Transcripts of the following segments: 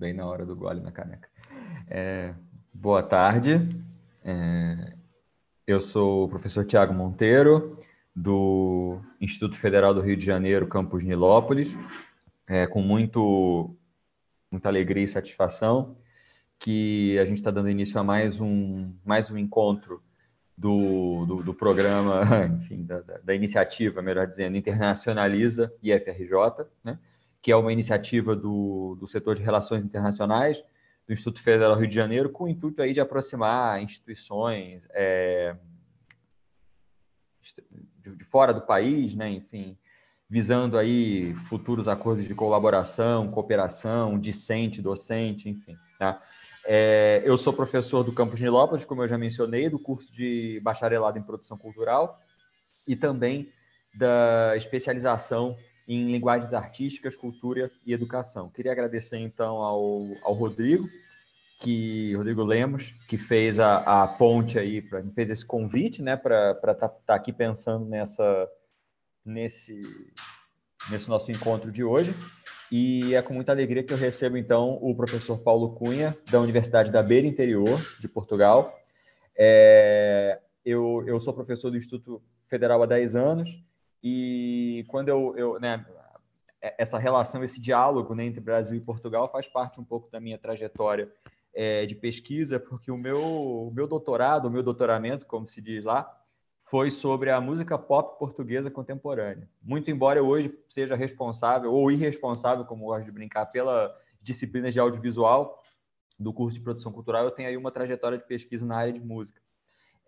bem na hora do gole na caneca. É, boa tarde. É, eu sou o professor Tiago Monteiro, do Instituto Federal do Rio de Janeiro, campus Nilópolis. É, com muito, muita alegria e satisfação que a gente está dando início a mais um, mais um encontro do, do, do programa, enfim, da, da, iniciativa, melhor dizendo, Internacionaliza IFRJ, né? que é uma iniciativa do, do setor de relações internacionais do Instituto Federal Rio de Janeiro, com o intuito aí de aproximar instituições é, de, fora do país, né, enfim, visando aí futuros acordos de colaboração, cooperação, discente, docente, enfim. Tá? É, eu sou professor do campus Nilópolis, como eu já mencionei, do curso de bacharelado em produção cultural e também da especialização em linguagens artísticas, cultura e educação. Queria agradecer então ao, ao Rodrigo, que Rodrigo Lemos, que fez a, a ponte aí, pra, fez esse convite, né, para estar tá, tá aqui pensando nessa nesse nesse nosso encontro de hoje. E é com muita alegria que eu recebo então o professor Paulo Cunha da Universidade da Beira Interior de Portugal. É, eu, eu sou professor do Instituto Federal há 10 anos e quando eu, eu né, é, essa relação, esse diálogo né, entre Brasil e Portugal faz parte um pouco da minha trajetória é, de pesquisa, porque o meu, o meu doutorado, o meu doutoramento, como se diz lá, foi sobre a música pop portuguesa contemporânea. Muito embora eu hoje seja responsável ou irresponsável, como gosto de brincar, pela disciplina de audiovisual do curso de produção cultural, eu tenho aí uma trajetória de pesquisa na área de música.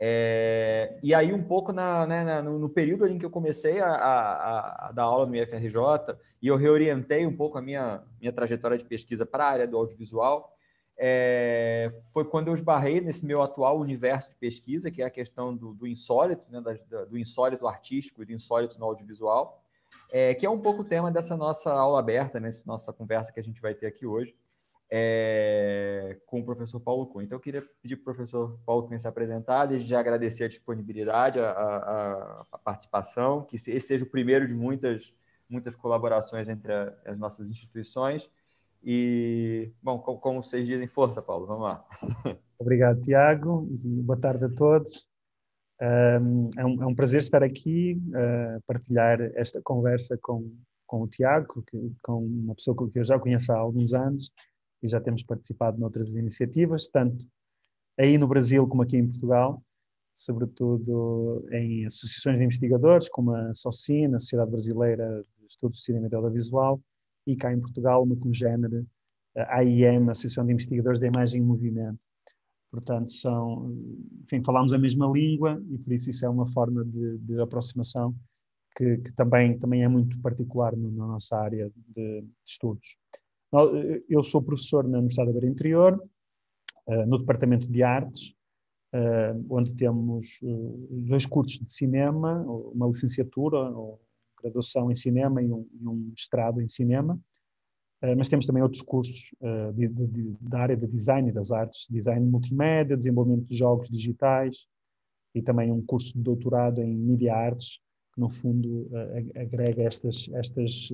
É, e aí, um pouco na, né, na, no, período em que eu comecei a, a, a, dar aula no IFRJ, e eu reorientei um pouco a minha, minha trajetória de pesquisa para a área do audiovisual, é, foi quando eu esbarrei nesse meu atual universo de pesquisa, que é a questão do, do insólito, né, da, do insólito artístico e do insólito no audiovisual, é, que é um pouco o tema dessa nossa aula aberta, né, nossa conversa que a gente vai ter aqui hoje é, com o professor Paulo Cunha. Então, eu queria pedir para o professor Paulo Cunha se apresentar, desde já agradecer a disponibilidade, a, a, a, participação, que esse seja o primeiro de muitas, muitas colaborações entre a, as nossas instituições. E, bom, como, como vocês dizem, força, Paulo, vamos lá. Obrigado, Tiago, boa tarde a todos. é, um, é um, prazer estar aqui, uh, partilhar esta conversa com, com o Tiago, que, com uma pessoa que eu já conheço há alguns anos, e já temos participado noutras iniciativas, tanto aí no Brasil como aqui em Portugal, sobretudo em associações de investigadores, como a SOCIN, a Sociedade Brasileira de Estudos de Cinema e Audiovisual, e cá em Portugal, uma congénere, a AIM, a Associação de Investigadores da Imagem em Movimento. Portanto, são, enfim, falamos a mesma língua e por isso isso é uma forma de, de aproximação que, que, também, também é muito particular na no, nossa área de, de estudos. Eh, eu sou professor na Universidade da Beira Interior, eh, no Departamento de Artes, eh, onde temos dois cursos de cinema, uma licenciatura, ou graduação em cinema e um mestrado em cinema, mas temos também outros cursos de, de, de, da área de design e das artes, design multimédia, desenvolvimento de jogos digitais e também um curso de doutorado em mídia artes, que no fundo agrega estas, estas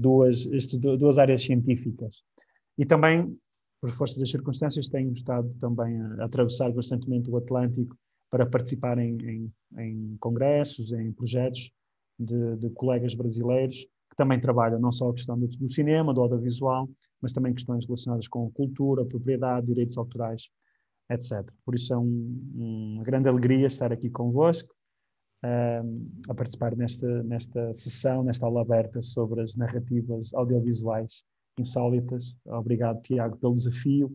duas, estes, duas áreas científicas. E também, por força das circunstâncias, tenho estado também a, atravessar constantemente o Atlântico para participar em, em, em congressos, em projetos de, de, colegas brasileiros que também trabalham não só a questão do, do, cinema, do audiovisual, mas também questões relacionadas com cultura, propriedade, direitos autorais, etc. Por isso é um, uma grande alegria estar aqui convosco a participar nesta, nesta sessão, nesta aula aberta sobre as narrativas audiovisuais insólitas. Obrigado, Tiago, pelo desafio.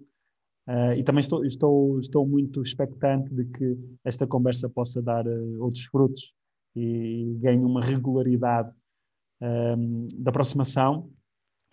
Uh, e também estou, estou, estou muito expectante de que esta conversa possa dar uh, outros frutos e, ganhe uma regularidade um, ehm, de aproximação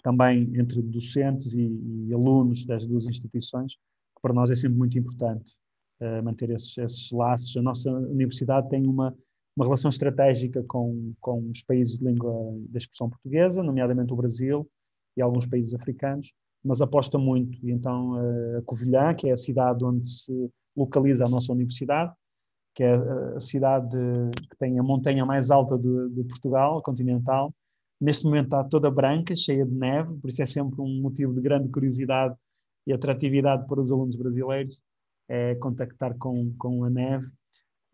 também entre docentes e, e, alunos das duas instituições, que para nós é sempre muito importante uh, manter esses, esses laços. A nossa universidade tem uma uma relação estratégica com, com os países de língua da expressão portuguesa, nomeadamente o Brasil e alguns países africanos, mas aposta muito. E então eh, a Covilhã, que é a cidade onde se localiza a nossa universidade, que é eh, a cidade que tem a montanha mais alta de, de Portugal, continental, neste momento está toda branca, cheia de neve, por isso é sempre um motivo de grande curiosidade e atratividade para os alunos brasileiros, é contactar com, com a neve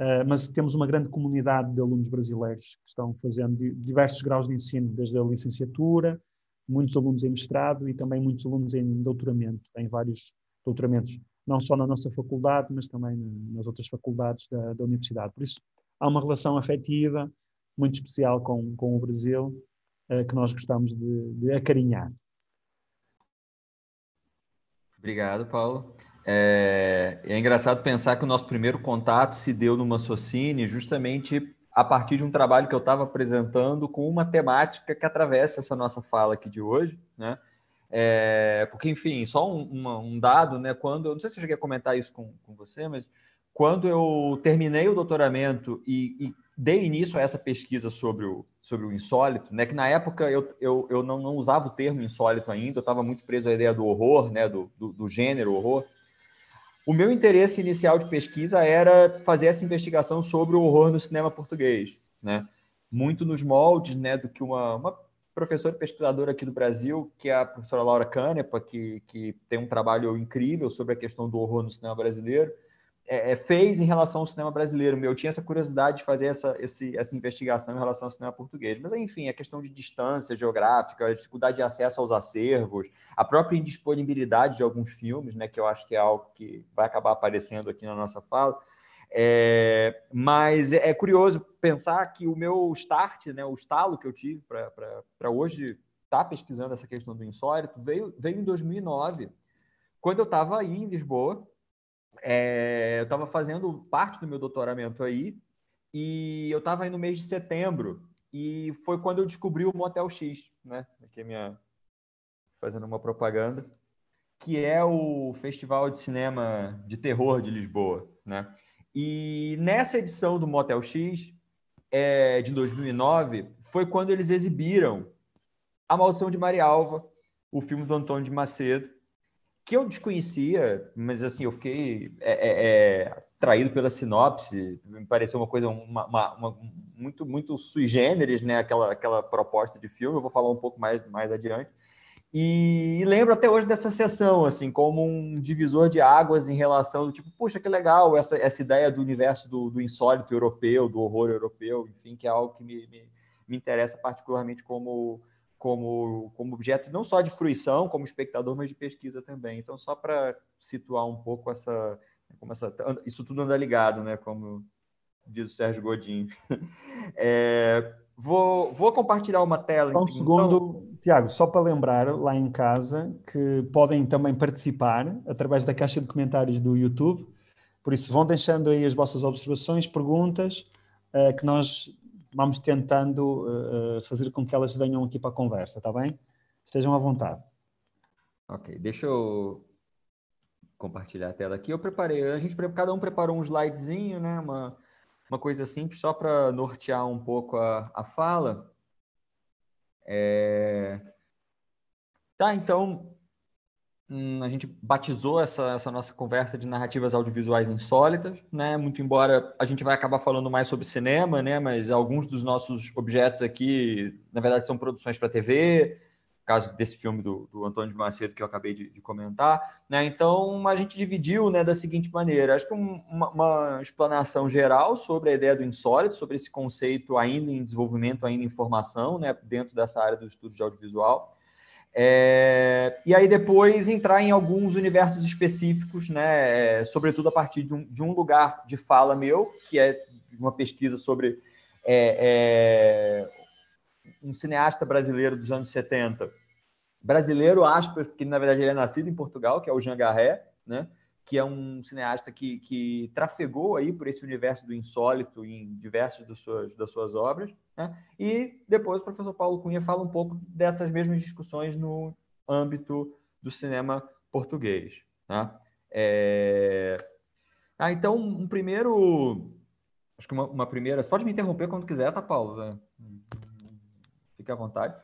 eh, mas temos uma grande comunidade de alunos brasileiros que estão fazendo diversos graus de ensino, desde a licenciatura, muitos alunos em mestrado e também muitos alunos em doutoramento, em vários doutoramentos, não só na nossa faculdade, mas também nas outras faculdades da, da universidade. Por isso, há uma relação afetiva muito especial com, com o Brasil uh, que nós gostamos de, de acarinhar. Obrigado, Paulo. É, é engraçado pensar que o nosso primeiro contato se deu no Mansocine justamente a partir de um trabalho que eu estava apresentando com uma temática que atravessa essa nossa fala aqui de hoje, né? É, porque, enfim, só um, um, dado, né? Quando, eu não sei se eu cheguei a comentar isso com, com você, mas quando eu terminei o doutoramento e, e, dei início a essa pesquisa sobre o, sobre o insólito, né? Que na época eu, eu, eu não, não usava o termo insólito ainda, eu estava muito preso à ideia do horror, né? Do, do, do gênero horror. O meu interesse inicial de pesquisa era fazer essa investigação sobre o horror no cinema português, né? Muito nos moldes, né, do que uma, uma professora e pesquisadora aqui do Brasil, que é a professora Laura Canepa, que, que tem um trabalho incrível sobre a questão do horror no cinema brasileiro. É, é, fez em relação ao cinema brasileiro. Eu tinha essa curiosidade de fazer essa, esse, essa investigação em relação ao cinema português. Mas, enfim, a questão de distância geográfica, a dificuldade de acesso aos acervos, a própria indisponibilidade de alguns filmes, né, que eu acho que é algo que vai acabar aparecendo aqui na nossa fala. É, mas é, é curioso pensar que o meu start, né, o estalo que eu tive para hoje estar tá pesquisando essa questão do insólito, veio, veio em 2009, quando eu estava aí em Lisboa, é, eu estava fazendo parte do meu doutoramento aí e eu estava aí no mês de setembro e foi quando eu descobri o Motel X, né? Aqui a é minha fazendo uma propaganda, que é o Festival de Cinema de Terror de Lisboa, né? E nessa edição do Motel X é, de 2009 foi quando eles exibiram A Maldição de Maria Alva, o filme do Antônio de Macedo, que eu desconhecia, mas assim, eu fiquei é, é, é traído pela sinopse, me pareceu uma coisa uma, uma, uma, muito muito sui generis, né? Aquela, aquela proposta de filme, eu vou falar um pouco mais, mais adiante. E, e lembro até hoje dessa sessão, assim, como um divisor de águas em relação do tipo, puxa, que legal, essa, essa ideia do universo do, do insólito europeu, do horror europeu, enfim, que é algo que me, me, me interessa particularmente como como, como objeto não só de fruição, como espectador, mas de pesquisa também. Então, só para situar um pouco essa, como essa, isso tudo anda ligado, né? Como diz o Sérgio Godinho. É, vou, vou compartilhar uma tela. Um então, segundo, Tiago, só para lembrar lá em casa que podem também participar através da caixa de comentários do YouTube. Por isso, vão deixando aí as vossas observações, perguntas, eh, que nós vamos tentando uh, fazer com que elas venham aqui para a conversa, está bem? Estejam à vontade. Ok, deixa eu compartilhar a tela aqui. Eu preparei, a gente cada um preparou um slidezinho, né? Uma, uma coisa simples só para nortear um pouco a, a fala. É... Tá, então Hum, a gente batizou essa, essa nossa conversa de narrativas audiovisuais insólitas, né? Muito embora a gente vai acabar falando mais sobre cinema, né? Mas alguns dos nossos objetos aqui, na verdade, são produções para TV, caso desse filme do, do, Antônio de Macedo que eu acabei de, de, comentar, né? Então a gente dividiu, né, da seguinte maneira. Acho que uma, uma, explanação geral sobre a ideia do insólito, sobre esse conceito ainda em desenvolvimento, ainda em formação, né, dentro dessa área do estudo de audiovisual. É, e aí depois entrar em alguns universos específicos, né, é, sobretudo a partir de um, de um lugar de fala meu, que é uma pesquisa sobre é, é, um cineasta brasileiro dos anos 70. Brasileiro, aspas, porque na verdade ele é nascido em Portugal, que é o Jean Garret, né? que é um cineasta que, que trafegou aí por esse universo do insólito em diversas das suas, das suas obras. Né? E depois o professor Paulo Cunha fala um pouco dessas mesmas discussões no âmbito do cinema português. Tá? É... Ah, então, um primeiro. Acho que uma, uma primeira. Você pode me interromper quando quiser, tá, Paulo? Fique à vontade.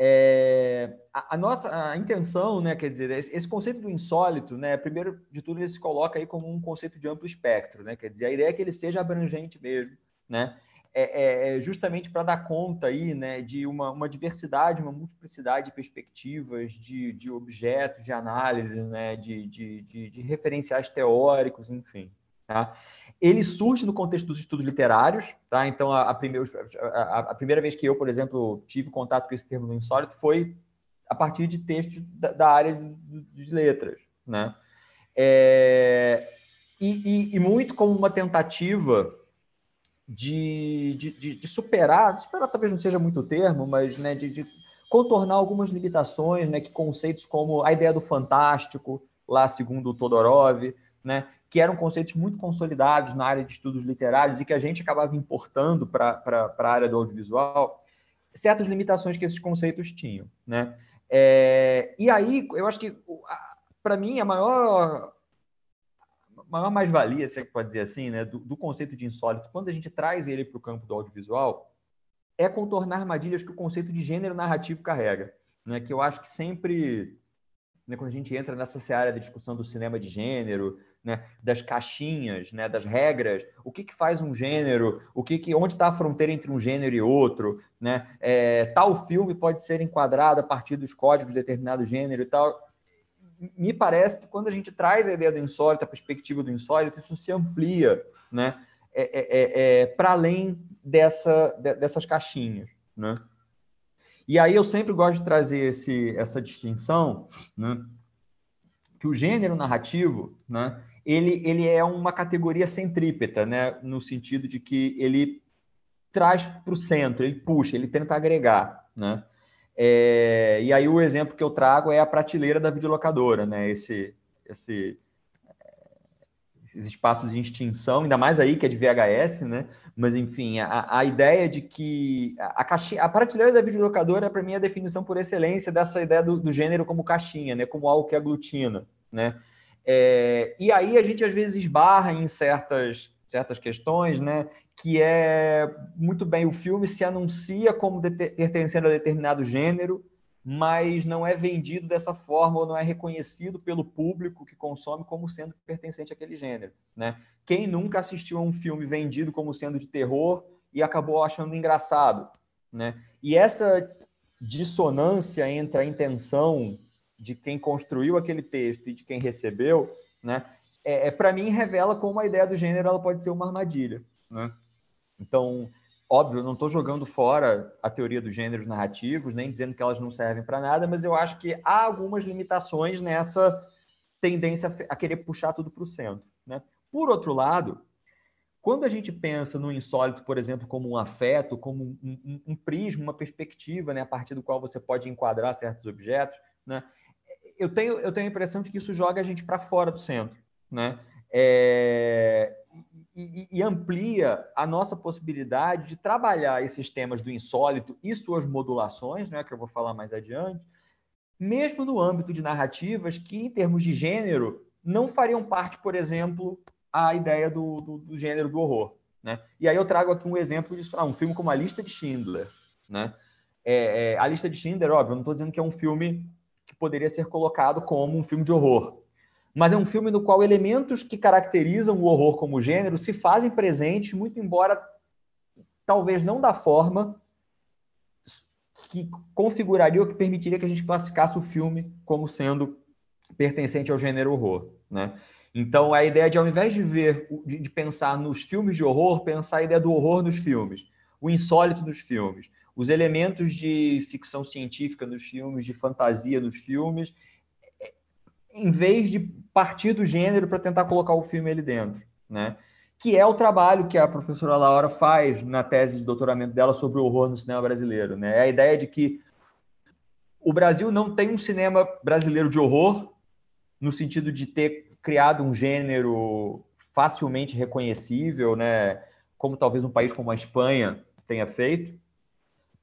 É, a, a, nossa a intenção, né, quer dizer, esse, esse, conceito do insólito, né, primeiro de tudo ele se coloca aí como um conceito de amplo espectro, né, quer dizer, a ideia é que ele seja abrangente mesmo, né, é, é, é justamente para dar conta aí, né, de uma, uma diversidade, uma multiplicidade de perspectivas, de, de objetos, de análise, né, de, de, de, de referenciais teóricos, enfim. Tá? Ele surge no contexto dos estudos literários, tá? Então, a, a, primeira, a, a, primeira vez que eu, por exemplo, tive contato com esse termo no insólito foi a partir de textos da, da área de, de, letras, né? É, e, e, e, muito como uma tentativa de, de, de, superar, superar talvez não seja muito o termo, mas né, de, contornar algumas limitações, né, que conceitos como a ideia do fantástico, lá segundo o Todorov, né, que eram conceitos muito consolidados na área de estudos literários e que a gente acabava importando para a área do audiovisual, certas limitações que esses conceitos tinham. Né? É, e aí, eu acho que, para mim, a maior, maior mais-valia, se é que pode dizer assim, né, do, do conceito de insólito, quando a gente traz ele para o campo do audiovisual, é contornar armadilhas que o conceito de gênero narrativo carrega. Né? Que eu acho que sempre, né, quando a gente entra nessa área da discussão do cinema de gênero, né, das caixinhas, né, das regras, o que, que faz um gênero, o que, que onde está a fronteira entre um gênero e outro, né? É, tal filme pode ser enquadrado a partir dos códigos de determinado gênero e tal. Me parece que quando a gente traz a ideia do insólito, a perspectiva do insólito, isso se amplia, né? É, é, é, é para além dessa, dessas caixinhas, né? E aí eu sempre gosto de trazer esse, essa distinção, né? que o gênero narrativo, né, ele, ele é uma categoria centrípeta, né? no sentido de que ele traz para o centro, ele puxa, ele tenta agregar. Né? É, e aí o exemplo que eu trago é a prateleira da videolocadora, né? esse, esse, esses espaços de extinção, ainda mais aí que é de VHS, né? mas enfim, a, a ideia de que a, caixinha, a prateleira da videolocadora, para mim, é a definição por excelência dessa ideia do, do gênero como caixinha, né? como algo que aglutina. Né? É, e aí a gente às vezes barra em certas, certas questões, né? Que é muito bem, o filme se anuncia como pertencendo a determinado gênero, mas não é vendido dessa forma ou não é reconhecido pelo público que consome como sendo pertencente àquele gênero. Né? Quem nunca assistiu a um filme vendido como sendo de terror e acabou achando engraçado? Né? E essa dissonância entre a intenção de quem construiu aquele texto e de quem recebeu, né? É, é para mim revela como a ideia do gênero ela pode ser uma armadilha, né? Então, óbvio, eu não estou jogando fora a teoria dos gêneros narrativos, nem dizendo que elas não servem para nada, mas eu acho que há algumas limitações nessa tendência a querer puxar tudo para o centro, né? Por outro lado, quando a gente pensa no insólito, por exemplo, como um afeto, como um, um, um prisma, uma perspectiva, né, a partir do qual você pode enquadrar certos objetos, né? eu tenho, eu tenho a impressão de que isso joga a gente para fora do centro, né? É, e, e, amplia a nossa possibilidade de trabalhar esses temas do insólito e suas modulações, né, que eu vou falar mais adiante, mesmo no âmbito de narrativas que, em termos de gênero, não fariam parte, por exemplo, a ideia do, do, do gênero do horror. Né? E aí eu trago aqui um exemplo disso, ah, um filme como A Lista de Schindler. Né? É, é, a Lista de Schindler, óbvio, eu não estou dizendo que é um filme que poderia ser colocado como um filme de horror. Mas é um filme no qual elementos que caracterizam o horror como gênero se fazem presentes, muito embora talvez não da forma que configuraria ou que permitiria que a gente classificasse o filme como sendo pertencente ao gênero horror, né? Então a ideia de ao invés de ver de, pensar nos filmes de horror, pensar a ideia do horror nos filmes, o insólito nos filmes, os elementos de ficção científica nos filmes, de fantasia nos filmes, é, em vez de partir do gênero para tentar colocar o filme ali dentro, né? Que é o trabalho que a professora Laura faz na tese de doutoramento dela sobre o horror no cinema brasileiro, né? É a ideia de que o Brasil não tem um cinema brasileiro de horror no sentido de ter criado um gênero facilmente reconhecível, né? Como talvez um país como a Espanha tenha feito,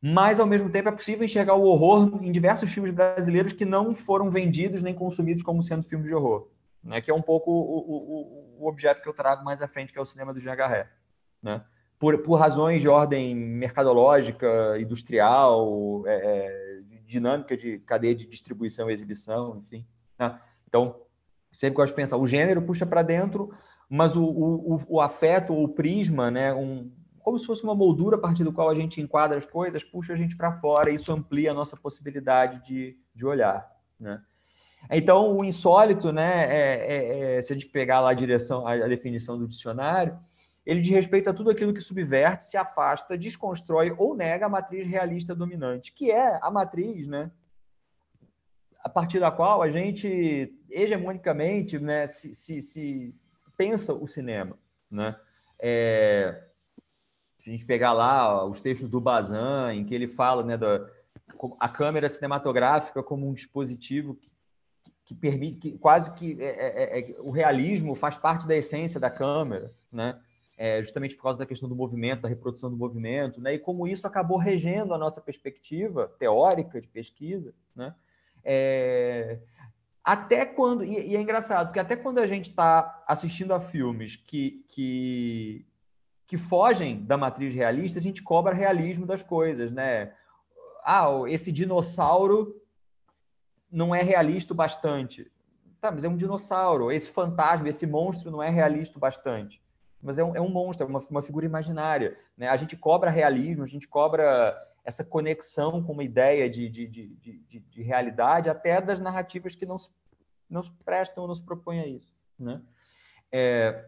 mas ao mesmo tempo é possível enxergar o horror em diversos filmes brasileiros que não foram vendidos nem consumidos como sendo filmes de horror, né? que é um pouco o, o, o objeto que eu trago mais à frente, que é o cinema do Jean Garret. Né? Por, por razões de ordem mercadológica, industrial, é, é dinâmica de cadeia de distribuição e exibição, enfim. Né? Então, sempre gosto de pensar, o gênero puxa para dentro, mas o, o, o afeto, o prisma, né? um, como se fosse uma moldura a partir do qual a gente enquadra as coisas, puxa a gente para fora, e isso amplia a nossa possibilidade de, de olhar. Né? Então, o insólito, né, é, é, é, se a gente pegar lá a, direção, a definição do dicionário, ele diz respeito a tudo aquilo que subverte, se afasta, desconstrói ou nega a matriz realista dominante, que é a matriz, né? A partir da qual a gente hegemonicamente né, se, se, se pensa o cinema. Né? É, a gente pegar lá ó, os textos do Bazan, em que ele fala né, da a câmera cinematográfica como um dispositivo que, que permite, que quase que é, é, é, é, o realismo faz parte da essência da câmera, né? É, justamente por causa da questão do movimento, da reprodução do movimento, né? E como isso acabou regendo a nossa perspectiva teórica de pesquisa, né? É, até quando e, e, é engraçado porque até quando a gente está assistindo a filmes que, que que fogem da matriz realista, a gente cobra realismo das coisas, né? Ah, esse dinossauro não é realista o bastante. Tá, mas é um dinossauro. Esse fantasma, esse monstro não é realista o bastante. Mas é um, é um monstro, é uma, uma figura imaginária. Né? A gente cobra realismo, a gente cobra essa conexão com uma ideia de, de, de, de, de realidade, até das narrativas que não se, não se prestam ou não se propõem a isso. Né? É,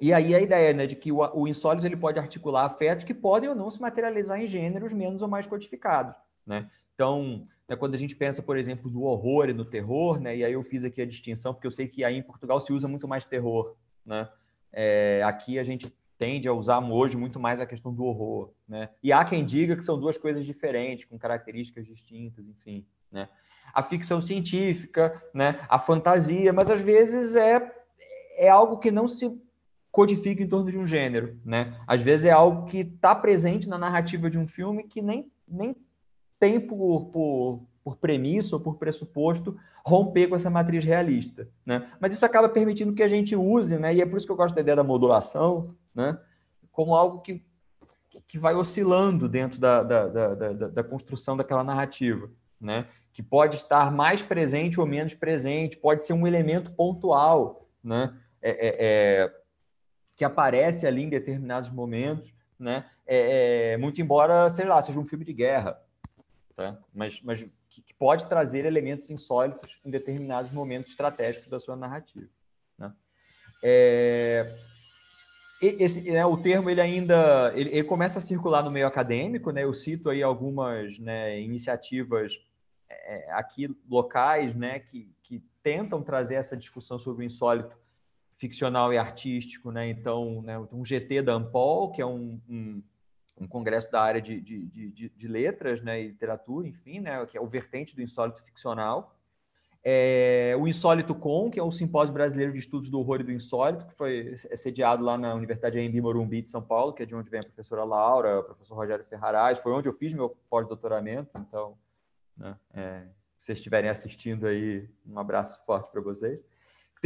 e aí a ideia né, de que o, o insólito ele pode articular afetos que podem ou não se materializar em gêneros menos ou mais codificados. Né? Então, né, quando a gente pensa, por exemplo, do horror e do terror, né, e aí eu fiz aqui a distinção, porque eu sei que aí em Portugal se usa muito mais terror. Né? É, aqui a gente tende a usar hoje muito mais a questão do horror. Né? E há quem diga que são duas coisas diferentes, com características distintas, enfim. Né? A ficção científica, né? a fantasia, mas às vezes é, é algo que não se codifica em torno de um gênero, né? Às vezes é algo que está presente na narrativa de um filme que nem, nem tem por, por, por premissa ou por pressuposto romper com essa matriz realista, né? Mas isso acaba permitindo que a gente use, né? E é por isso que eu gosto da ideia da modulação, né? Como algo que, que vai oscilando dentro da, da, da, da, da construção daquela narrativa, né? Que pode estar mais presente ou menos presente, pode ser um elemento pontual, né? é, é, é que aparece ali em determinados momentos, né? É, é, muito embora, sei lá, seja um filme de guerra, tá? mas, mas que, que pode trazer elementos insólitos em determinados momentos estratégicos da sua narrativa. Né? É, esse, né, o termo ele ainda ele, ele, começa a circular no meio acadêmico, né? Eu cito aí algumas né, iniciativas é, aqui locais, né, que, que tentam trazer essa discussão sobre o insólito ficcional e artístico, né? Então, né, um GT da Ampol, que é um, um, um congresso da área de, de, de, de, letras, né, e literatura, enfim, né, que é o vertente do insólito ficcional. É, o Insólito Com, que é um simpósio brasileiro de estudos do horror e do insólito, que foi é sediado lá na Universidade Embi Morumbi de São Paulo, que é de onde vem a professora Laura, o professor Rogério Ferraraz, foi onde eu fiz meu pós-doutoramento, então, né, é, se vocês estiverem assistindo aí, um abraço forte para vocês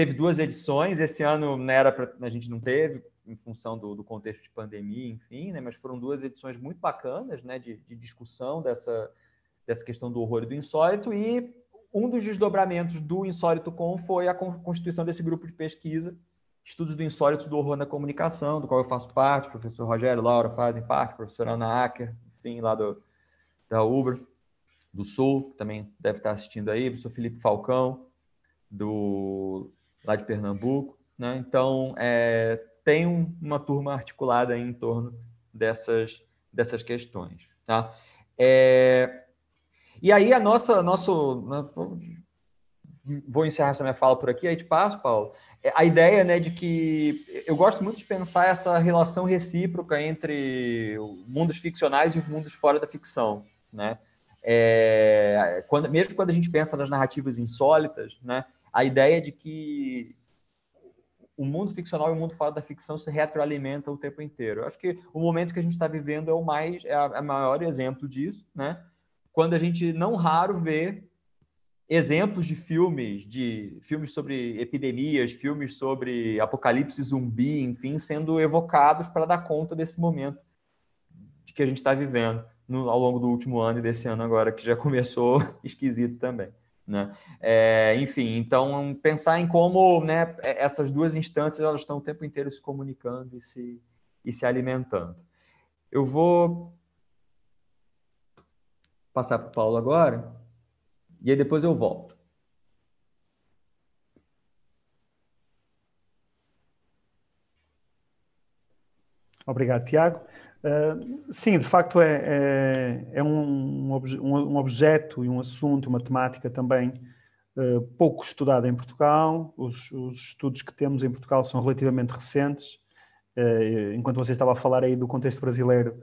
teve duas edições. Esse ano não né, era pra, a gente não teve, em função do, do, contexto de pandemia, enfim, né? mas foram duas edições muito bacanas né? de, de discussão dessa, dessa questão do horror e do insólito. E um dos desdobramentos do Insólito Com foi a constituição desse grupo de pesquisa, Estudos do Insólito do Horror na Comunicação, do qual eu faço parte, o professor Rogério, Laura fazem parte, professor Ana Acker, enfim, lá do, da UBER do Sul, que também deve estar assistindo aí, professor Felipe Falcão, do lá de Pernambuco. Né? Então, é, tem uma turma articulada em torno dessas, dessas questões. Tá? É, e aí, a nossa. Nosso, né, vou encerrar essa minha fala por aqui, aí te passo, Paulo. É, a ideia né, de que eu gosto muito de pensar essa relação recíproca entre mundos ficcionais e os mundos fora da ficção. Né? É, quando, mesmo quando a gente pensa nas narrativas insólitas, né, a ideia de que o mundo ficcional e o mundo fora da ficção se retroalimentam o tempo inteiro. Eu acho que o momento que a gente está vivendo é o mais é, a, é maior exemplo disso, né? Quando a gente não raro vê exemplos de filmes, de filmes sobre epidemias, filmes sobre apocalipse zumbi, enfim, sendo evocados para dar conta desse momento de que a gente está vivendo no, ao longo do último ano e desse ano agora que já começou esquisito também. Né? É, enfim, então pensar em como né, é, essas duas instâncias elas estão o tempo inteiro se comunicando e se, e se alimentando. Eu vou passar para o Paulo agora e aí depois eu volto. Obrigado, Tiago. Ah, sim, de facto é, é, é um, um, objeto e um assunto, uma temática também uh, pouco estudada em Portugal. Os, os, estudos que temos em Portugal são relativamente recentes. Uh, enquanto você estava a falar aí do contexto brasileiro,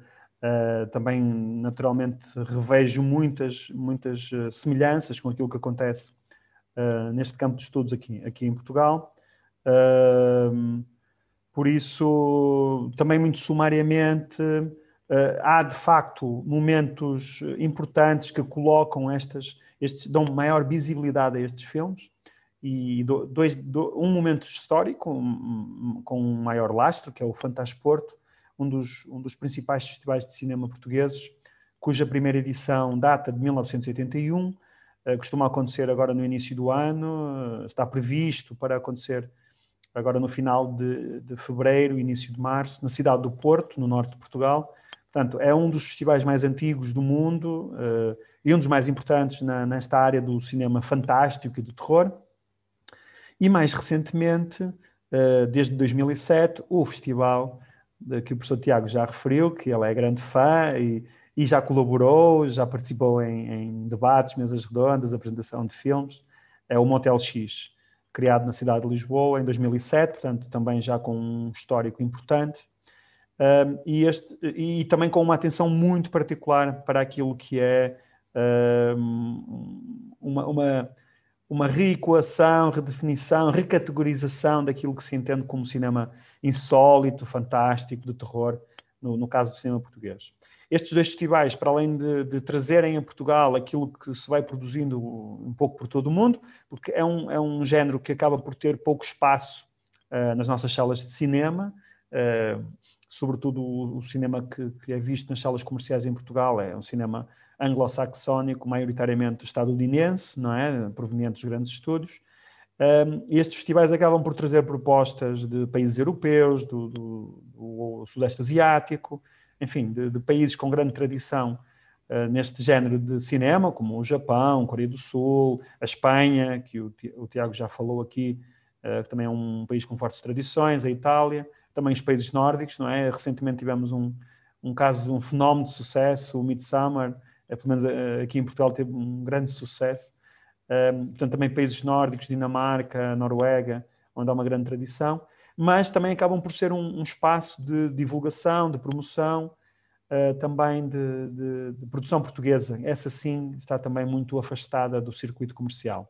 também naturalmente revejo muitas, muitas semelhanças com aquilo que acontece neste campo de estudos aqui, aqui em Portugal. Uh, por isso, também muito sumariamente, eh, há de facto momentos importantes que colocam estas, estes, dão maior visibilidade a estes filmes e dois, um momento histórico com um maior lastro, que é o Fantasporto, um dos, um dos principais festivais de cinema portugueses, cuja primeira edição data de 1981, eh, costuma acontecer agora no início do ano, eh, está previsto para acontecer agora no final de, de fevereiro, início de março, na cidade do Porto, no norte de Portugal. Portanto, é um dos festivais mais antigos do mundo uh, e um dos mais importantes na, nesta área do cinema fantástico e do terror. E mais recentemente, uh, desde 2007, o festival de, eh, que o professor Tiago já referiu, que ele é grande fã e, e já colaborou, já participou em, em, debates, mesas redondas, apresentação de filmes, é o Motel X criado na cidade de Lisboa em 2007, portanto, também já com um histórico importante. Um, e, este, e, também com uma atenção muito particular para aquilo que é um, uma, uma, uma reequação, redefinição, recategorização daquilo que se entende como cinema insólito, fantástico, de terror, no, no caso do cinema português estes dois festivais, para além de, de, trazerem a Portugal aquilo que se vai produzindo um pouco por todo o mundo, porque é um, é um género que acaba por ter pouco espaço uh, nas nossas salas de cinema, uh, sobretudo o, o cinema que, que, é visto nas salas comerciais em Portugal, é um cinema anglo-saxónico, maioritariamente estadunidense, não é? proveniente dos grandes estúdios. Um, eh, estes festivais acabam por trazer propostas de países europeus, do, do, do Sudeste Asiático, enfim, de, de países com grande tradição uh, neste género de cinema, como o Japão, Coreia do Sul, a Espanha, que o, o Tiago já falou aqui, uh, que também é um país com fortes tradições, a Itália, também os países nórdicos, não é? Recentemente tivemos um, um caso, um fenómeno de sucesso, o Midsummer, é, eh, pelo menos aqui em Portugal teve um grande sucesso. Um, portanto, também países nórdicos, Dinamarca, Noruega, onde há uma grande tradição mas também acabam por ser um, um espaço de divulgação, de promoção, uh, também de, de, de, produção portuguesa. Essa sim está também muito afastada do circuito comercial.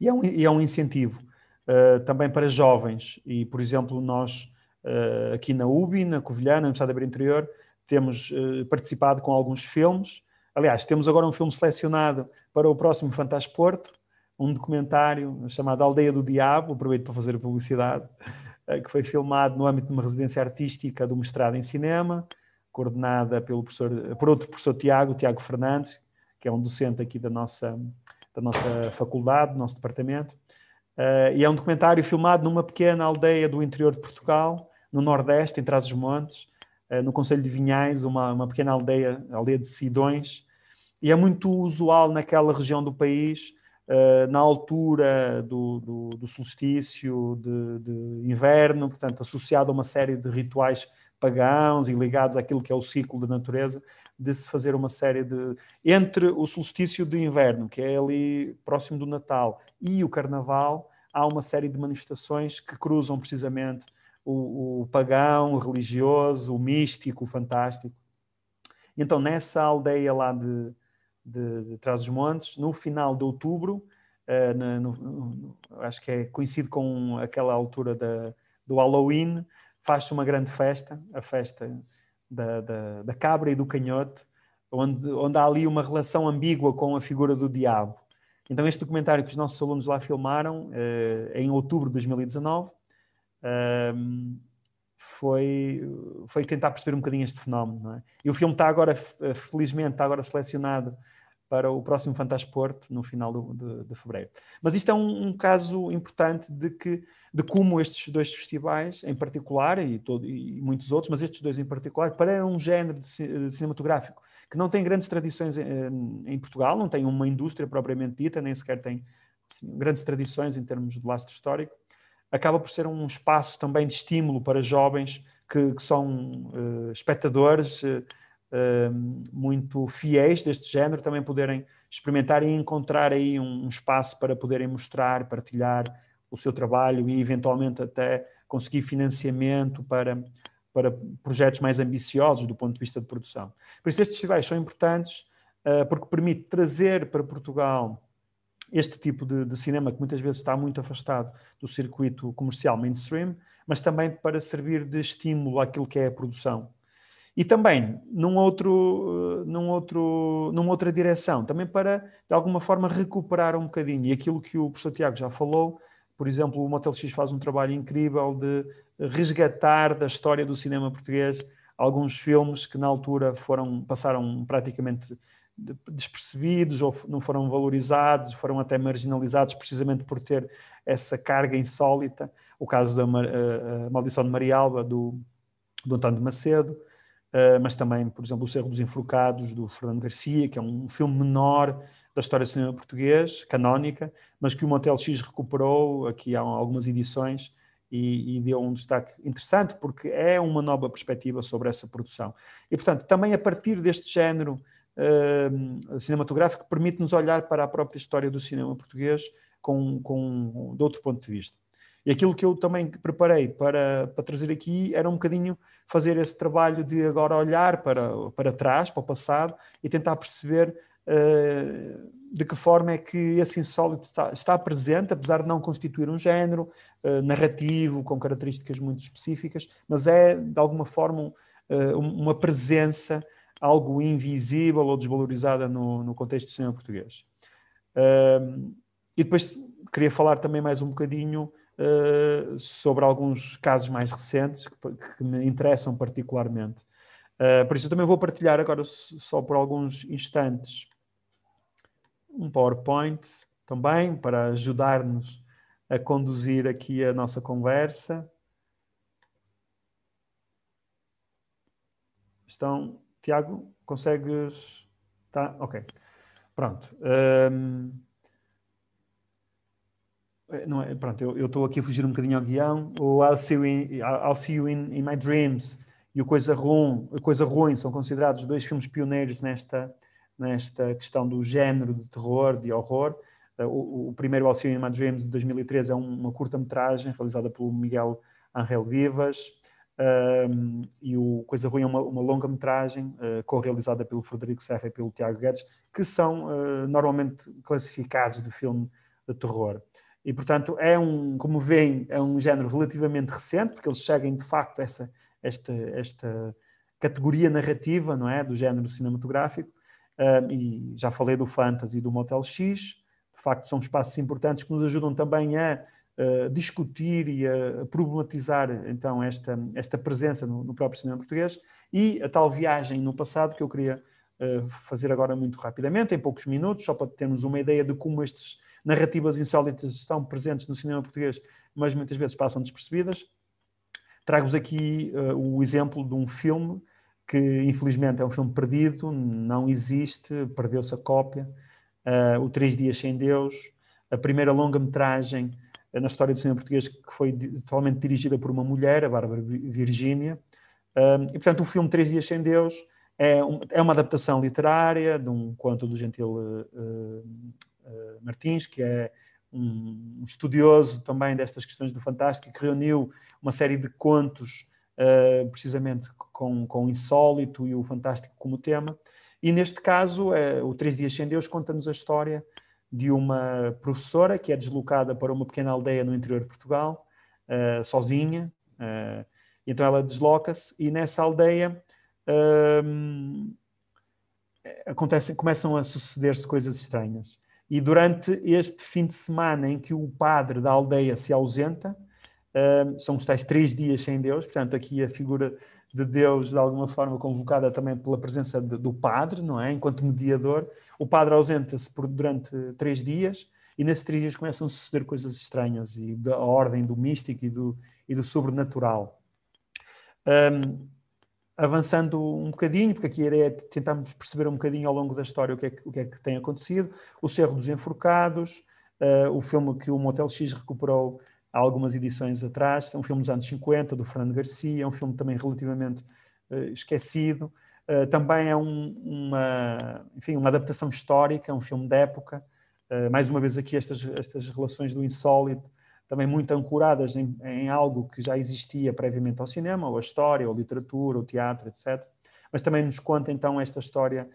E é um, e é um incentivo uh, também para jovens. E, por exemplo, nós uh, aqui na UBI, na Covilhã, na Universidade da Interior, temos participado com alguns filmes. Aliás, temos agora um filme selecionado para o próximo Fantasporto, um documentário chamado Aldeia do Diabo, aproveito para fazer publicidade, eh, que foi filmado no âmbito de uma residência artística do mestrado em cinema, coordenada pelo professor, por outro professor Tiago, Tiago Fernandes, que é um docente aqui da nossa, da nossa faculdade, do nosso departamento. Uh, e é um documentário filmado numa pequena aldeia do interior de Portugal, no Nordeste, em Trás-os-Montes, uh, eh, no Conselho de Vinhais, uma, uma pequena aldeia, aldeia de Sidões. E é muito usual naquela região do país eh, na altura do, do, do solstício de, de, inverno, portanto, associado a uma série de rituais pagãos e ligados àquilo que é o ciclo da natureza, de se fazer uma série de. Entre o solstício de inverno, que é ali próximo do Natal, e o Carnaval, há uma série de manifestações que cruzam precisamente o, o pagão, o religioso, o místico, o fantástico. Então, nessa aldeia lá de, de, de Trás-os-Montes, no final de outubro, uh, no, no, acho que é conhecido com aquela altura da, do Halloween, faz-se uma grande festa, a festa da, da, da cabra e do canhote, onde, onde há ali uma relação ambígua com a figura do diabo. Então, este documentário que os nossos alunos lá filmaram, eh, em outubro de 2019, ehm, foi, foi tentar perceber um bocadinho este fenómeno. É? E o filme está agora, felizmente, está agora selecionado para o próximo Fantasporte no final do, de, de, fevereiro. Mas isto é um, um, caso importante de, que, de como estes dois festivais, em particular, e, todo, e muitos outros, mas estes dois em particular, para um género de, de cinematográfico que não tem grandes tradições em, em, Portugal, não tem uma indústria propriamente dita, nem sequer tem grandes tradições em termos de lastro histórico, acaba por ser um espaço também de estímulo para jovens que, que são uh, espectadores. Uh, Hum, muito fiéis deste género também poderem experimentar e encontrar aí um, espaço para poderem mostrar, partilhar o seu trabalho e eventualmente até conseguir financiamento para, para projetos mais ambiciosos do ponto de vista de produção. Por isso estes festivais são importantes eh, porque permite trazer para Portugal este tipo de, de cinema que muitas vezes está muito afastado do circuito comercial mainstream, mas também para servir de estímulo àquilo que é a produção e também num outro, num outro, numa outra direção, também para, de alguma forma, recuperar um bocadinho. E aquilo que o professor Tiago já falou, por exemplo, o Motel X faz um trabalho incrível de resgatar da história do cinema português alguns filmes que na altura foram passaram praticamente despercebidos ou não foram valorizados, foram até marginalizados precisamente por ter essa carga insólita. O caso da eh, eh, Maldição de Maria Alba, do, do António de Macedo, eh, mas também, por exemplo, O Cerro dos Enforcados, do Fernando Garcia, que é um filme menor da história do cinema português, canónica, mas que o Motel X recuperou aqui há algumas edições e, e deu um destaque interessante, porque é uma nova perspectiva sobre essa produção. E, portanto, também a partir deste género uh, cinematográfico, permite-nos olhar para a própria história do cinema português com, com, de outro ponto de vista. E aquilo que eu também preparei para, para trazer aqui era um bocadinho fazer esse trabalho de agora olhar para, para trás, para o passado, e tentar perceber uh, de que forma é que esse insólito está, está presente, apesar de não constituir um género uh, narrativo, com características muito específicas, mas é, de alguma forma, uh, uma presença, algo invisível ou desvalorizada no, no contexto do cinema português. Ehm, e depois queria falar também mais um bocadinho uh, sobre alguns casos mais recentes que, que me interessam particularmente. Uh, por isso, eu também vou partilhar agora, só por alguns instantes, um PowerPoint também para ajudar-nos a conduzir aqui a nossa conversa. Estão, Tiago, consegues? Tá, ok. Pronto. Um... Ehm, eh, não é, pronto, eu estou aqui a fugir um bocadinho ao guião. O I'll see you in, I'll see you in, in my dreams e o Coisa Ruim, Coisa Ruim são considerados dois filmes pioneiros nesta, nesta questão do género de terror, de horror. Eh, o, o primeiro, in My Dreams, de 2013, é uma curta-metragem realizada pelo Miguel Angel Vivas. Um, ehm, e o Coisa Ruim é uma, uma longa-metragem uh, co-realizada pelo Frederico Serra e pelo Tiago Guedes, que são uh, normalmente classificados de filme de terror. E, portanto, é um, como veem, é um género relativamente recente, porque eles seguem, de facto, essa, esta, esta categoria narrativa, não é? Do género cinematográfico. e já falei do Fantasy e do Motel X. De facto, são espaços importantes que nos ajudam também a, discutir e a, problematizar, então, esta, esta presença no, no próprio cinema português. E a tal viagem no passado que eu queria ah, fazer agora muito rapidamente, em poucos minutos, só para termos uma ideia de como estes narrativas insólitas estão presentes no cinema português, mas muitas vezes passam despercebidas. Trago-vos aqui uh, o exemplo de um filme que, infelizmente, é um filme perdido, não existe, perdeu-se a cópia. Uh, o Três Dias Sem Deus, a primeira longa-metragem eh, na história do cinema português que foi totalmente dirigida por uma mulher, a Bárbara Virgínia. Ehm, e, portanto, o filme Três Dias Sem Deus é, um, é uma adaptação literária de um conto do gentil uh, eh, Martins, que é um estudioso também destas questões do fantástico, que reuniu uma série de contos uh, precisamente com, com o insólito e o fantástico como tema. E neste caso, eh, o Três Dias Sem Deus conta-nos a história de uma professora que é deslocada para uma pequena aldeia no interior de Portugal, uh, sozinha. então ela desloca-se e nessa aldeia acontecem, começam a suceder-se coisas estranhas e durante este fim de semana em que o padre da aldeia se ausenta, hum, são os tais três dias sem Deus, portanto, aqui a figura de Deus, de alguma forma, convocada também pela presença de, do padre, não é? Enquanto mediador, o padre ausenta-se durante três dias e nesses três dias começam a suceder coisas estranhas e da ordem do místico e do, e do sobrenatural. Um, avançando um bocadinho, porque aqui é tentarmos perceber um bocadinho ao longo da história o que é que, o que, é que tem acontecido, o Cerro dos Enforcados, uh, o filme que o Motel X recuperou há algumas edições atrás, é um filme dos anos 50, do Fernando Garcia, é um filme também relativamente uh, esquecido, uh, também é um, uma, enfim, uma adaptação histórica, é um filme da época, mais uma vez aqui estas, estas relações do insólito também muito ancoradas em, em, algo que já existia previamente ao cinema, ou a história, ou a literatura, ou teatro, etc. Mas também nos conta então esta história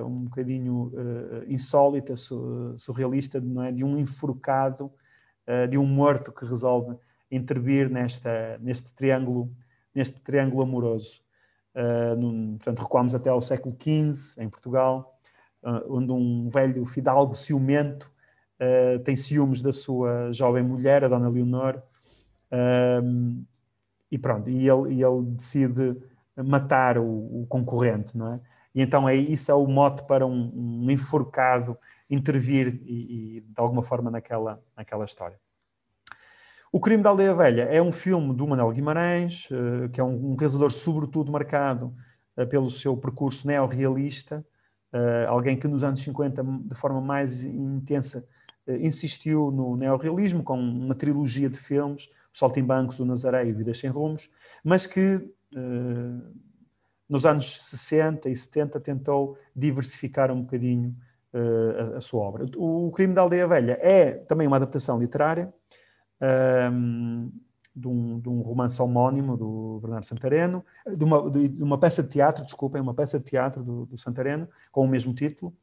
uh, um bocadinho uh, insólita, su surrealista, não é? de um enforcado, uh, de um morto que resolve intervir nesta, neste, triângulo, neste triângulo amoroso. Num, portanto, recuamos até ao século XV, em Portugal, onde um velho fidalgo ciumento uh, tem ciúmes da sua jovem mulher, a Dona Leonor, um, ehm, e pronto, e ele, e ele decide matar o, o, concorrente, não é? E então é, isso é o mote para um, um enforcado intervir e, e, de alguma forma naquela, naquela história. O Crime da Aldeia Velha é um filme do Manuel Guimarães, uh, que é um, um realizador sobretudo marcado uh, pelo seu percurso neorrealista, uh, alguém que nos anos 50, de forma mais intensa, eh, insistiu no neorrealismo com uma trilogia de filmes, O Saltimbancos, O Nazaré e Vidas Sem Rumos, mas que eh, nos anos 60 e 70 tentou diversificar um bocadinho eh, a, sua obra. O, Crime da Aldeia Velha é também uma adaptação literária ehm, de, um, de, um, romance homónimo do Bernardo Santareno, de uma, de uma peça de teatro, desculpem, uma peça de teatro do, do Santareno, com o mesmo título,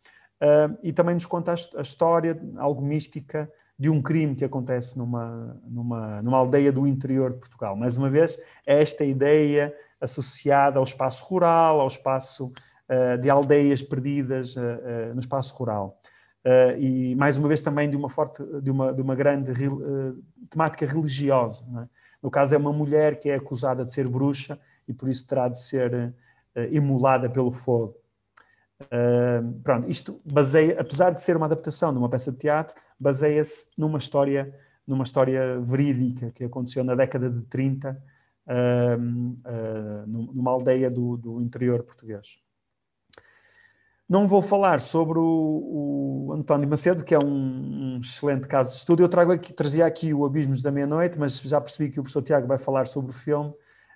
Uh, e também nos conta a, a, história, algo mística, de um crime que acontece numa, numa, numa aldeia do interior de Portugal. Mais uma vez, é esta ideia associada ao espaço rural, ao espaço uh, de aldeias perdidas uh, no espaço rural. e mais uma vez também de uma forte, de uma, de uma grande temática religiosa. É? No caso é uma mulher que é acusada de ser bruxa e por isso terá de ser emulada pelo fogo pronto, isto baseia, apesar de ser uma adaptação de uma peça de teatro, baseia-se numa história, numa história verídica que aconteceu na década de 30 uh, uh, numa aldeia do, do, interior português. Não vou falar sobre o, o António Macedo, que é um, um, excelente caso de estudo. Eu trago aqui, trazia aqui o Abismos da Meia-Noite, mas já percebi que o professor Tiago vai falar sobre o filme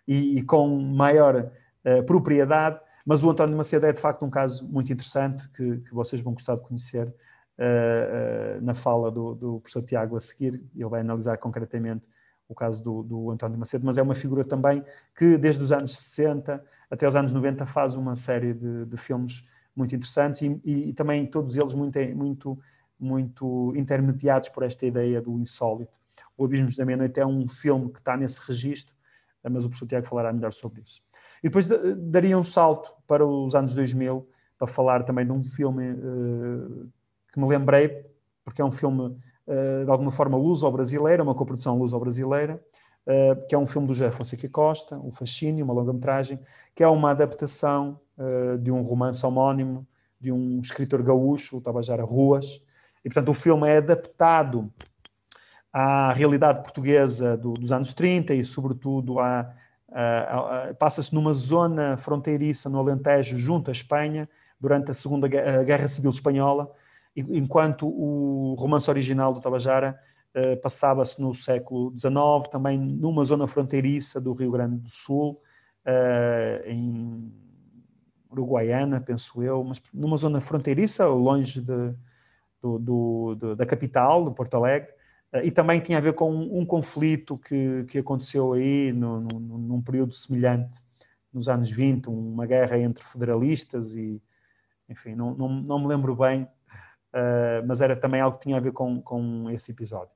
e, e com maior ah, propriedade mas o António Macedo é de facto um caso muito interessante que, que vocês vão gostar de conhecer uh, uh, na fala do, do, professor Tiago a seguir. Ele vai analisar concretamente o caso do, do, António Macedo, mas é uma figura também que desde os anos 60 até os anos 90 faz uma série de, de filmes muito interessantes e, e, e, também todos eles muito, muito, muito intermediados por esta ideia do insólito. O abismo da Meia-Noite é um filme que está nesse registro, eh, mas o professor Tiago falará melhor sobre isso. E depois daria um salto para os anos 2000 para falar também de um filme uh, que me lembrei, porque é um filme uh, de alguma forma luso-brasileira, uma coprodução luso-brasileira, uh, que é um filme do José Fonseca Costa, O Fascínio, uma longa-metragem, que é uma adaptação de um romance homónimo de um escritor gaúcho, o Tabajara Ruas, e portanto o filme é adaptado à realidade portuguesa do, dos anos 30 e sobretudo à eh, eh, passa-se numa zona fronteiriça no Alentejo, junto à Espanha, durante a Segunda eh, Guerra, Civil Espanhola, enquanto o romance original do Tabajara passava-se no século XIX, também numa zona fronteiriça do Rio Grande do Sul, em Uruguaiana, penso eu, mas numa zona fronteiriça, longe de, do, do, da capital, de Porto Alegre, eh, e também tinha a ver com um, um conflito que, que aconteceu aí no, no, num período semelhante, nos anos 20, uma guerra entre federalistas e, enfim, não, não, não me lembro bem, uh, mas era também algo que tinha a ver com, com esse episódio.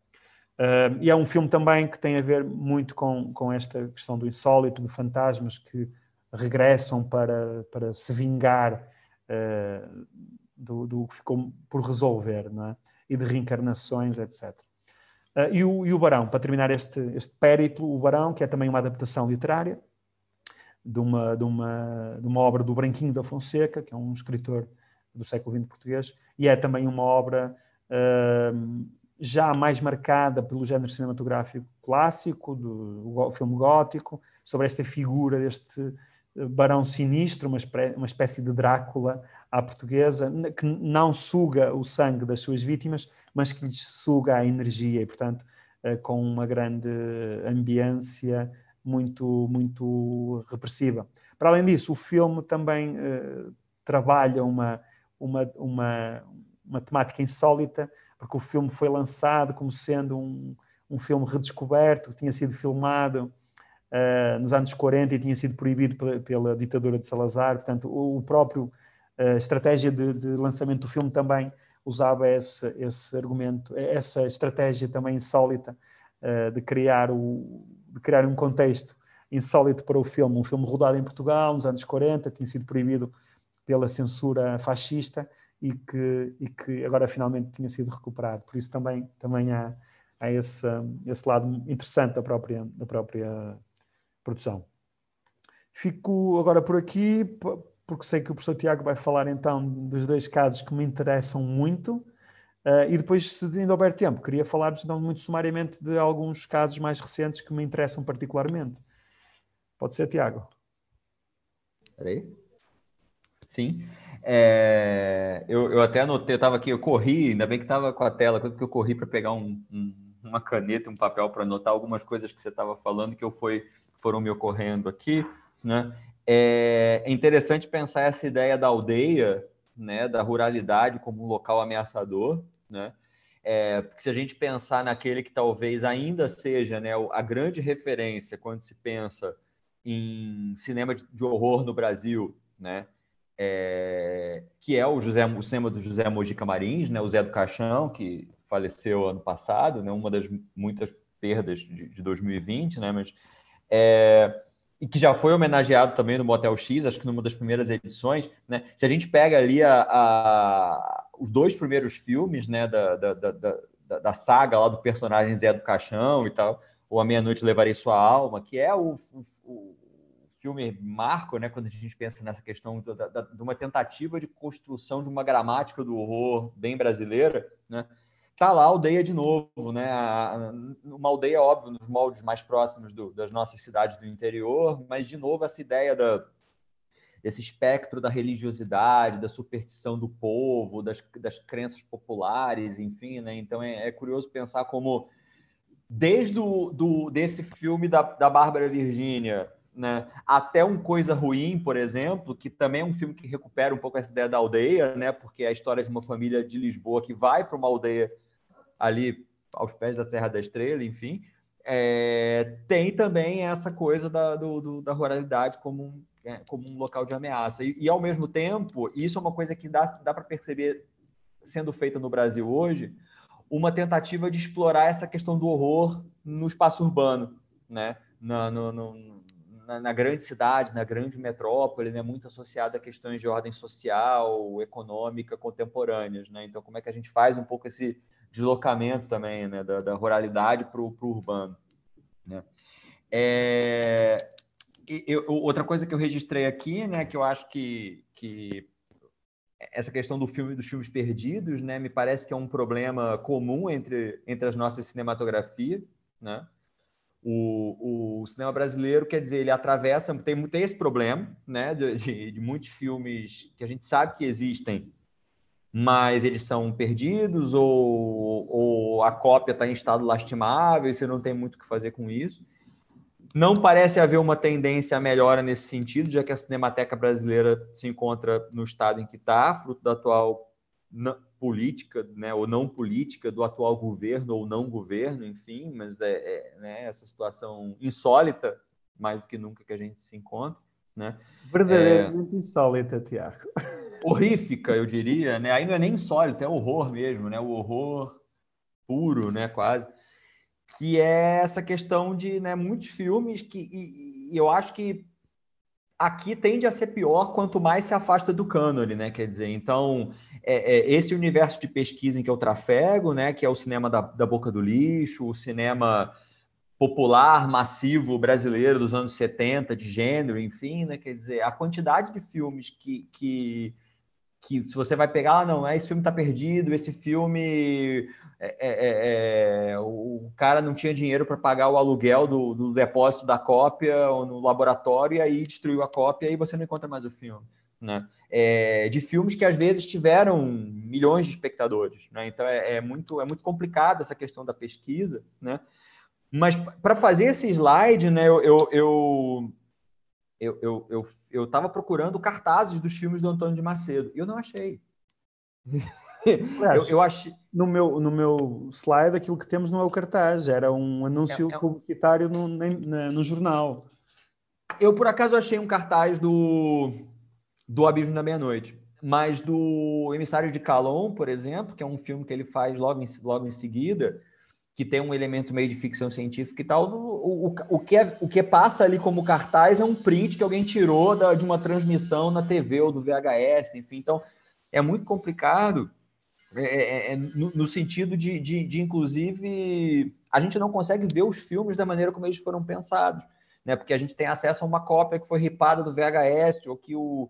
Uh, e é um filme também que tem a ver muito com, com esta questão do insólito, de fantasmas que regressam para, para se vingar uh, do, do que ficou por resolver, não é? e de reencarnações, etc. Uh, e, o, e, o, Barão, para terminar este, este périplo, o Barão, que é também uma adaptação literária de uma, de uma, de uma obra do Branquinho da Fonseca, que é um escritor do século XX português, e é também uma obra uh, já mais marcada pelo género cinematográfico clássico, do, do filme gótico, sobre esta figura deste ah, barão sinistro, uma, espé uma espécie de Drácula à portuguesa, que não suga o sangue das suas vítimas, mas que lhes suga a energia e, portanto, eh, com uma grande ambiência muito, muito repressiva. Para além disso, o filme também eh, trabalha uma, uma, uma, uma temática insólita, porque o filme foi lançado como sendo um, um filme redescoberto, que tinha sido filmado uh, nos anos 40 e tinha sido proibido pela, ditadura de Salazar. Portanto, o, o próprio a estratégia de, de lançamento do filme também usava esse, esse argumento, essa estratégia também insólita uh, de, criar o, de criar um contexto insólito para o filme. Um filme rodado em Portugal nos anos 40, tinha sido proibido pela censura fascista e que, e que agora finalmente tinha sido recuperado. Por isso também, também há, há esse, esse lado interessante da própria, da própria produção. Fico agora por aqui porque sei que o professor Tiago vai falar então dos dois casos que me interessam muito. Uh, e depois, se ainda houver tempo, queria falar-vos então, muito sumariamente de alguns casos mais recentes que me interessam particularmente. Pode ser, Tiago? Peraí. Sim. É, eu, eu, até anotei, eu estava aqui, eu corri, ainda bem que estava com a tela, porque eu corri para pegar um, um, uma caneta um papel para anotar algumas coisas que você estava falando que eu foi, foram me ocorrendo aqui. Né? É, é interessante pensar essa ideia da aldeia, né, da ruralidade como um local ameaçador, né? É, porque se a gente pensar naquele que talvez ainda seja né, a grande referência quando se pensa em cinema de horror no Brasil, né? É, que é o, José, o cinema do José Mojica Marins, né? o Zé do Caixão, que faleceu ano passado, né? uma das muitas perdas de, de 2020, né? mas é, e que já foi homenageado também no Motel X, acho que numa das primeiras edições, né? Se a gente pega ali a, a os dois primeiros filmes, né, da, da, da, da, saga lá do personagem Zé do Caixão e tal, ou A Meia Noite Levarei Sua Alma, que é o, o, o filme marco, né, quando a gente pensa nessa questão de uma tentativa de construção de uma gramática do horror bem brasileira, né? tá lá a aldeia de novo, né? Uma aldeia, óbvio, nos moldes mais próximos do, das nossas cidades do interior, mas de novo essa ideia da, desse espectro da religiosidade, da superstição do povo, das, das crenças populares, enfim, né? Então é, é curioso pensar como desde o, do, desse filme da, da Bárbara Virgínia né? Até um Coisa Ruim, por exemplo, que também é um filme que recupera um pouco essa ideia da aldeia, né? porque é a história de uma família de Lisboa que vai para uma aldeia ali aos pés da Serra da Estrela, enfim. É, tem também essa coisa da, do, do, da ruralidade como um, é, como um local de ameaça. E, e, ao mesmo tempo, isso é uma coisa que dá, dá para perceber sendo feita no Brasil hoje, uma tentativa de explorar essa questão do horror no espaço urbano, né? No, no, no, na, na, grande cidade, na grande metrópole, né, muito associada a questões de ordem social, econômica, contemporâneas. Né? Então, como é que a gente faz um pouco esse deslocamento também né, da, da ruralidade para o urbano? Né? É, eu, outra coisa que eu registrei aqui, né, que eu acho que, que essa questão do filme dos filmes perdidos, né, me parece que é um problema comum entre, entre as nossas cinematografias, né? O, o cinema brasileiro, quer dizer, ele atravessa, tem, tem esse problema, né, de, de muitos filmes que a gente sabe que existem, mas eles são perdidos ou, ou a cópia está em estado lastimável e você não tem muito o que fazer com isso. Não parece haver uma tendência a melhora nesse sentido, já que a Cinemateca brasileira se encontra no estado em que está, fruto da atual política, né, ou não política do atual governo ou não governo, enfim, mas é, é né, essa situação insólita mais do que nunca que a gente se encontra, né? Verdadeiramente é... insólita, Tiago. É horrífica, eu diria, né? Ainda é nem insólita, é horror mesmo, né? O horror puro, né? Quase que é essa questão de, né? Muitos filmes que e, e eu acho que aqui tende a ser pior quanto mais se afasta do cânone, né? Quer dizer, então é, é, esse universo de pesquisa em que eu trafego, né? Que é o cinema da, da boca do lixo, o cinema popular, massivo brasileiro dos anos 70, de gênero, enfim, né? Quer dizer, a quantidade de filmes que, que que se você vai pegar, ah, não, esse filme está perdido, esse filme é, é, é, é o cara não tinha dinheiro para pagar o aluguel do, do, depósito da cópia ou no laboratório e aí destruiu a cópia e você não encontra mais o filme. Né? É, de filmes que às vezes tiveram milhões de espectadores. Né? Então é, é muito, é muito complicado essa questão da pesquisa. Né? Mas para fazer esse slide, né, eu, eu, eu eu eu eu, eu procurando cartazes dos filmes do Antônio de Macedo e eu não achei. eu, eu acho no meu, no meu slide aquilo que temos não é o cartaz, era um anúncio é, é publicitário no, no, no, jornal. Eu, por acaso, achei um cartaz do, do Abismo da Meia-Noite, mas do Emissário de Calon, por exemplo, que é um filme que ele faz logo em, logo em seguida, que tem um elemento meio de ficção científica e tal. O, o, o, que é, o que passa ali como cartaz é um print que alguém tirou da, de uma transmissão na TV ou do VHS, enfim. Então, é muito complicado é, é, é, é, no, no, sentido de, de, de, inclusive, a gente não consegue ver os filmes da maneira como eles foram pensados, né? Porque a gente tem acesso a uma cópia que foi ripada do VHS, ou que o,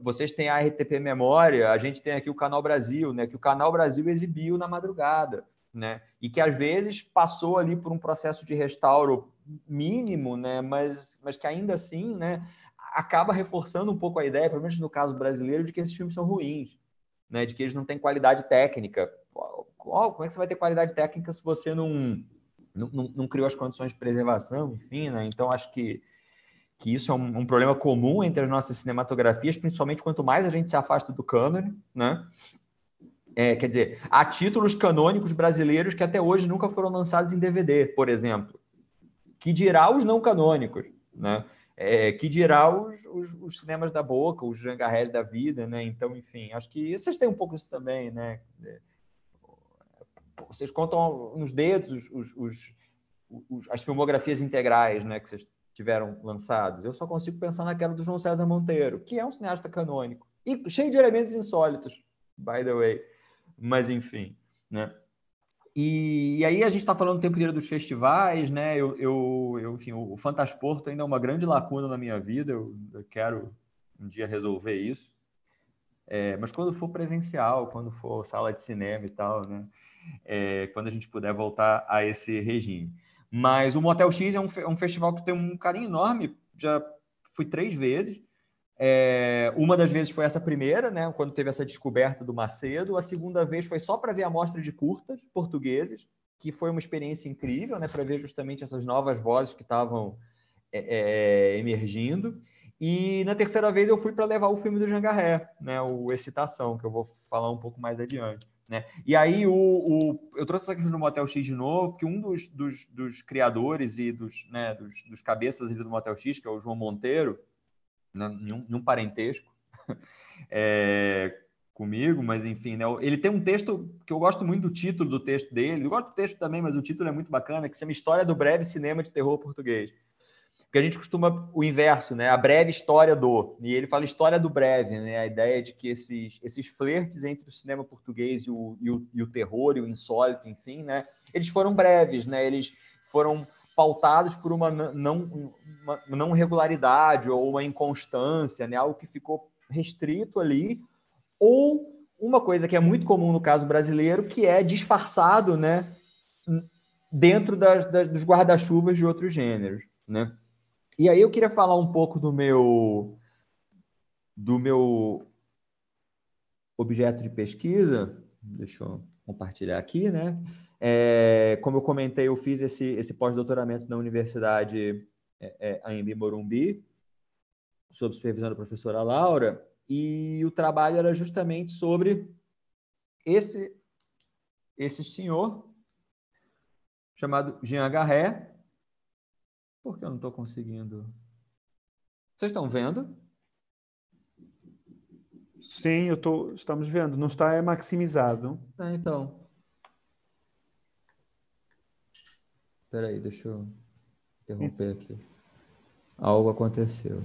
vocês têm a RTP Memória, a gente tem aqui o Canal Brasil, né? Que o Canal Brasil exibiu na madrugada, né? E que às vezes passou ali por um processo de restauro mínimo, né? Mas, mas que ainda assim, né? Acaba reforçando um pouco a ideia, pelo menos no caso brasileiro, de que esses filmes são ruins né, de que eles não têm qualidade técnica. Como é que você vai ter qualidade técnica se você não, não, não criou as condições de preservação, enfim, né? Então, acho que, que isso é um, um, problema comum entre as nossas cinematografias, principalmente quanto mais a gente se afasta do cânone, né? É, quer dizer, há títulos canônicos brasileiros que até hoje nunca foram lançados em DVD, por exemplo. Que dirá os não canônicos, né? É, que dirá os, os, os, cinemas da boca, os jangarrés da vida, né? Então, enfim, acho que vocês têm um pouco isso também, né? É, vocês contam nos dedos os, os as filmografias integrais, né? Que vocês tiveram lançados. Eu só consigo pensar naquela do João César Monteiro, que é um cineasta canônico e cheio de elementos insólitos, by the way. Mas, enfim, né? E, e, aí a gente está falando o tempo inteiro dos festivais, né? Eu, eu, eu, enfim, o Fantasporto ainda é uma grande lacuna na minha vida. Eu, eu quero um dia resolver isso. É, mas quando for presencial, quando for sala de cinema e tal, né? É, quando a gente puder voltar a esse regime. Mas o Motel X é um, é um festival que tem um carinho enorme. Já fui três vezes. É, uma das vezes foi essa primeira, né, quando teve essa descoberta do Macedo. A segunda vez foi só para ver a mostra de curtas portugueses, que foi uma experiência incrível, né, para ver justamente essas novas vozes que estavam é, é, é, emergindo. E na terceira vez eu fui para levar o filme do Jean né, o Excitação, que eu vou falar um pouco mais adiante. Né? E aí o, o eu trouxe essa questão do Motel X de novo, que um dos, dos, dos criadores e dos, né, dos, dos cabeças do Motel X, que é o João Monteiro, nenhum, nenhum parentesco é, comigo, mas enfim, né? Ele tem um texto que eu gosto muito do título do texto dele. Eu gosto do texto também, mas o título é muito bacana, que se chama História do Breve Cinema de Terror Português. Porque a gente costuma o inverso, né? A breve história do. E ele fala história do breve, né? A ideia de que esses, esses flertes entre o cinema português e o, e o, e o terror e o insólito, enfim, né? Eles foram breves, né? Eles foram pautados por uma não, uma não regularidade ou uma inconstância, né? algo que ficou restrito ali, ou uma coisa que é muito comum no caso brasileiro, que é disfarçado né? dentro das, das dos guarda-chuvas de outros gêneros. Né? E aí eu queria falar um pouco do meu do meu objeto de pesquisa. Deixa eu compartilhar aqui, né? É, como eu comentei, eu fiz esse, esse pós-doutoramento na Universidade é, é, Morumbi, sob supervisão da professora Laura, e o trabalho era justamente sobre esse, esse senhor chamado Jean Garré. Por que eu não estou conseguindo? Vocês estão vendo? Sim, eu tô, estamos vendo. Não está maximizado. É, então. Espera aí, deixa eu interromper aqui. Algo aconteceu.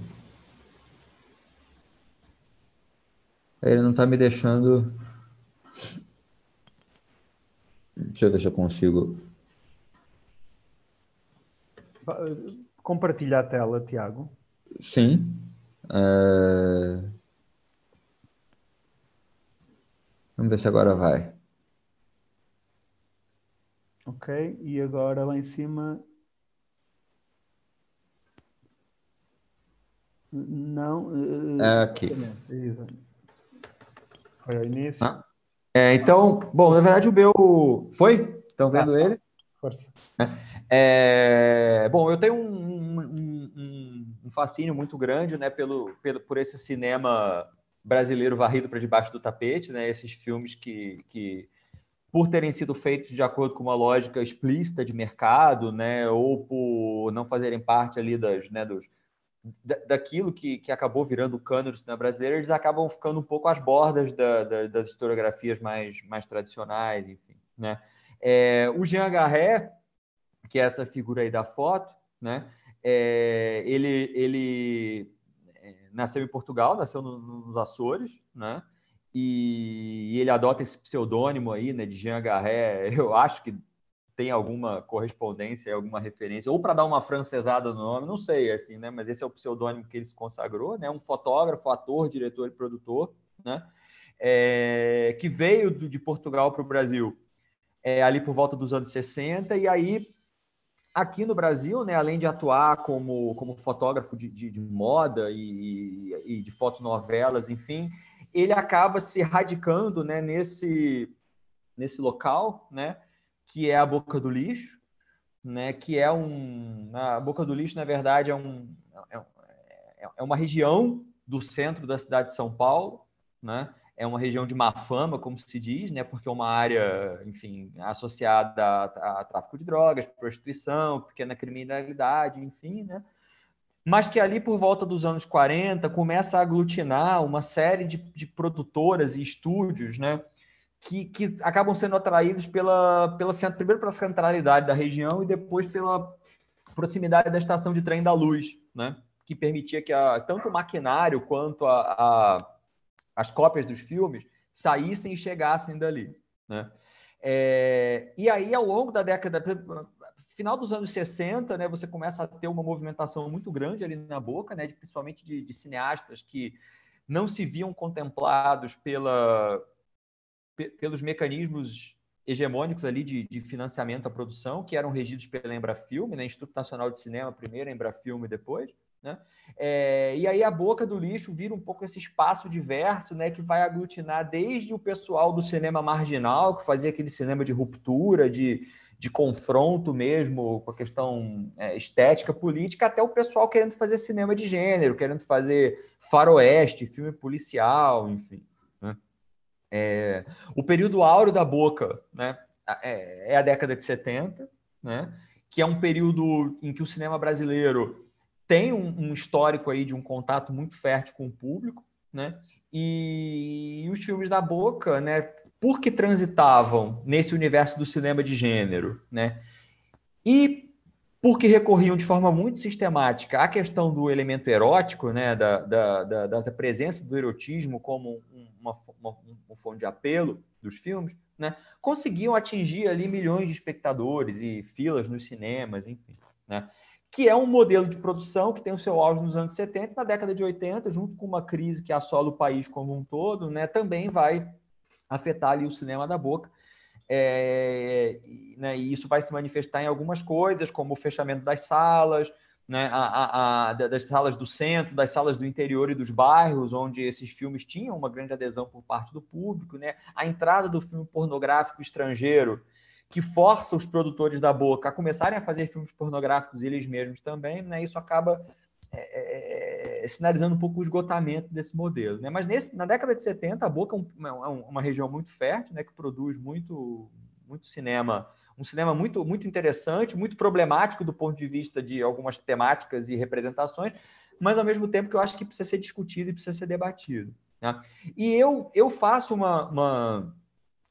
Ele não está me deixando. Deixa eu ver se eu consigo. Compartilha a tela, Tiago. Sim. É... Vamos ver se agora vai. Ok, e agora lá em cima. Não. Eh, eh, Aqui. Foi ao início. Ah. É, então, bom, na verdade o meu. Foi? Estão vendo ah, ele? Força. É, bom, eu tenho um, um, um, um, fascínio muito grande né, pelo, pelo, por esse cinema brasileiro varrido para debaixo do tapete, né, esses filmes que, que por terem sido feitos de acordo com uma lógica explícita de mercado, né, ou por não fazerem parte ali das, né, dos, da, daquilo que, que acabou virando o cânone do cinema brasileiro, eles acabam ficando um pouco às bordas da, da, das historiografias mais, mais tradicionais, enfim, né. É, o Jean Garret, que é essa figura aí da foto, né, é, ele, ele é, nasceu em Portugal, nasceu no, nos Açores, né, e ele adota esse pseudônimo aí, né, de Jean Garré. Eu acho que tem alguma correspondência, alguma referência, ou para dar uma francesada no nome, não sei, assim, né? Mas esse é o pseudônimo que ele se consagrou, né? Um fotógrafo, ator, diretor e produtor, né? É, que veio de Portugal para o Brasil é, ali por volta dos anos 60, e aí aqui no Brasil, né, além de atuar como, como fotógrafo de, de, de moda e, e de fotonovelas, enfim, ele acaba se radicando né, nesse, nesse local, né, que é a boca do lixo, né, que é um... A boca do lixo, na verdade, é, é, um, é uma região do centro da cidade de São Paulo, né, é uma região de má fama, como se diz, né? porque é uma área, enfim, associada a, a, a tráfico de drogas, prostituição, pequena criminalidade, enfim, né? mas que ali por volta dos anos 40 começa a aglutinar uma série de, de produtoras e estúdios, né? Que, que acabam sendo atraídos pela, pela primeiro pela centralidade da região e depois pela proximidade da estação de trem da Luz, né? Que permitia que a, tanto o maquinário quanto a, a, as cópias dos filmes saíssem e chegassem dali, né? É, e aí, ao longo da década, final dos anos 60, né, você começa a ter uma movimentação muito grande ali na boca, né, de, principalmente de, de cineastas que não se viam contemplados pela, pelos mecanismos hegemônicos ali de, de, financiamento à produção, que eram regidos pela Embrafilme, né? Instituto Nacional de Cinema primeiro, Embrafilme depois. Né? É, e aí a boca do lixo vira um pouco esse espaço diverso né, que vai aglutinar desde o pessoal do cinema marginal, que fazia aquele cinema de ruptura, de de confronto mesmo com a questão é, estética, política, até o pessoal querendo fazer cinema de gênero, querendo fazer faroeste, filme policial, enfim. Né? É, o período áureo da boca né, é, é, a década de 70, né, que é um período em que o cinema brasileiro tem um, um histórico aí de um contato muito fértil com o público, né? E, e os filmes da Boca, né, porque transitavam nesse universo do cinema de gênero, né? E porque recorriam de forma muito sistemática à questão do elemento erótico, né? da, da, da, da presença do erotismo como uma, uma, um fonte de apelo dos filmes, né? conseguiam atingir ali milhões de espectadores e filas nos cinemas, enfim. Né? que é um modelo de produção que tem o seu auge nos anos 70 na década de 80, junto com uma crise que assola o país como um todo, né, também vai afetar ali o cinema da boca. É, né, e isso vai se manifestar em algumas coisas, como o fechamento das salas, né, a, a, a, das salas do centro, das salas do interior e dos bairros, onde esses filmes tinham uma grande adesão por parte do público, né, a entrada do filme pornográfico estrangeiro, que força os produtores da boca a começarem a fazer filmes pornográficos eles mesmos também, né, isso acaba é, é, é é, sinalizando um pouco o esgotamento desse modelo. Né? Mas nesse, na década de 70, a Boca é, um, é, é uma região muito fértil, né, que produz muito, muito cinema, um cinema muito, muito interessante, muito problemático do ponto de vista de algumas temáticas e representações, mas ao mesmo tempo que eu acho que precisa ser discutido e precisa ser debatido. Né? E eu, eu faço uma, uma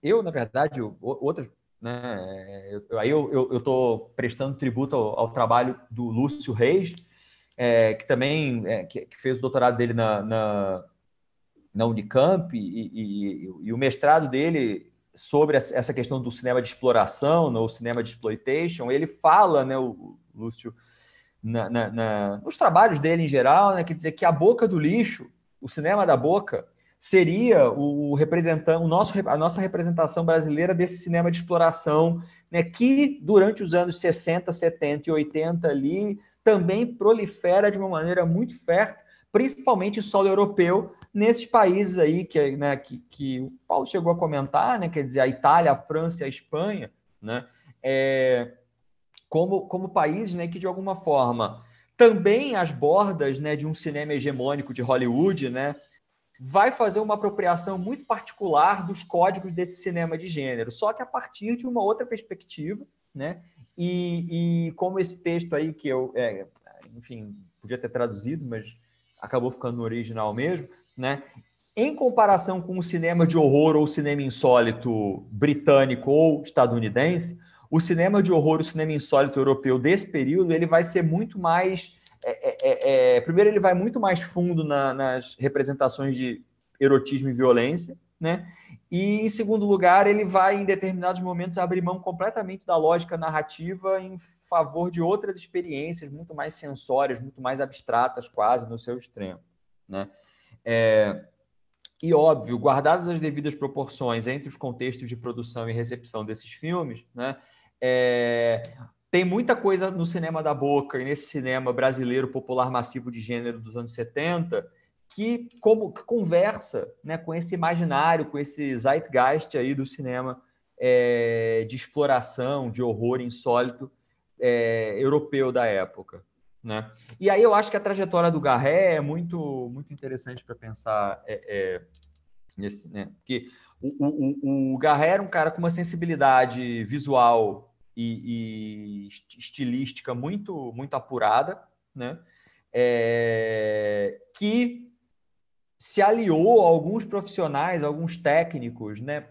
Eu, na verdade, outras né? É, eu, aí eu estou prestando tributo ao, ao, trabalho do Lúcio Reis, é, que também é, que, que, fez o doutorado dele na, na, na Unicamp e, e, e, o mestrado dele sobre essa questão do cinema de exploração, né, ou cinema de exploitation, ele fala, né, o Lúcio, na, na, na, nos trabalhos dele em geral, né, quer dizer que a boca do lixo, o cinema da boca, seria o, o representante, o nosso, a nossa representação brasileira desse cinema de exploração, né, que durante os anos 60, 70 e 80 ali também prolifera de uma maneira muito fértil, principalmente em solo europeu, nesses países aí que, né, que, que o Paulo chegou a comentar, né, quer dizer, a Itália, a França e a Espanha, né, é, como, como países né, que, de alguma forma, também as bordas né, de um cinema hegemônico de Hollywood, né, vai fazer uma apropriação muito particular dos códigos desse cinema de gênero, só que a partir de uma outra perspectiva, né, e, e como esse texto aí, que eu, é, enfim, podia ter traduzido, mas acabou ficando no original mesmo, né? Em comparação com o cinema de horror ou cinema insólito britânico ou estadunidense, o cinema de horror, o cinema insólito europeu desse período, ele vai ser muito mais. É, é, é, é primeiro, ele vai muito mais fundo na, nas representações de erotismo e violência, né? E em segundo lugar, ele vai em determinados momentos abrir mão completamente da lógica narrativa em favor de outras experiências muito mais sensórias, muito mais abstratas, quase no seu extremo, né? É... E óbvio, guardadas as devidas proporções entre os contextos de produção e recepção desses filmes, né? É... Tem muita coisa no cinema da boca e nesse cinema brasileiro popular massivo de gênero dos anos 70 que, como, que conversa né, com esse imaginário, com esse zeitgeist aí do cinema é, de exploração, de horror insólito é, europeu da época. Né? E aí eu acho que a trajetória do Garré é muito, muito interessante para pensar é, é, nesse, né? Porque o, o, o Garré era um cara com uma sensibilidade visual e, e estilística muito, muito apurada, né? É, que se aliou a alguns profissionais, a alguns técnicos, né,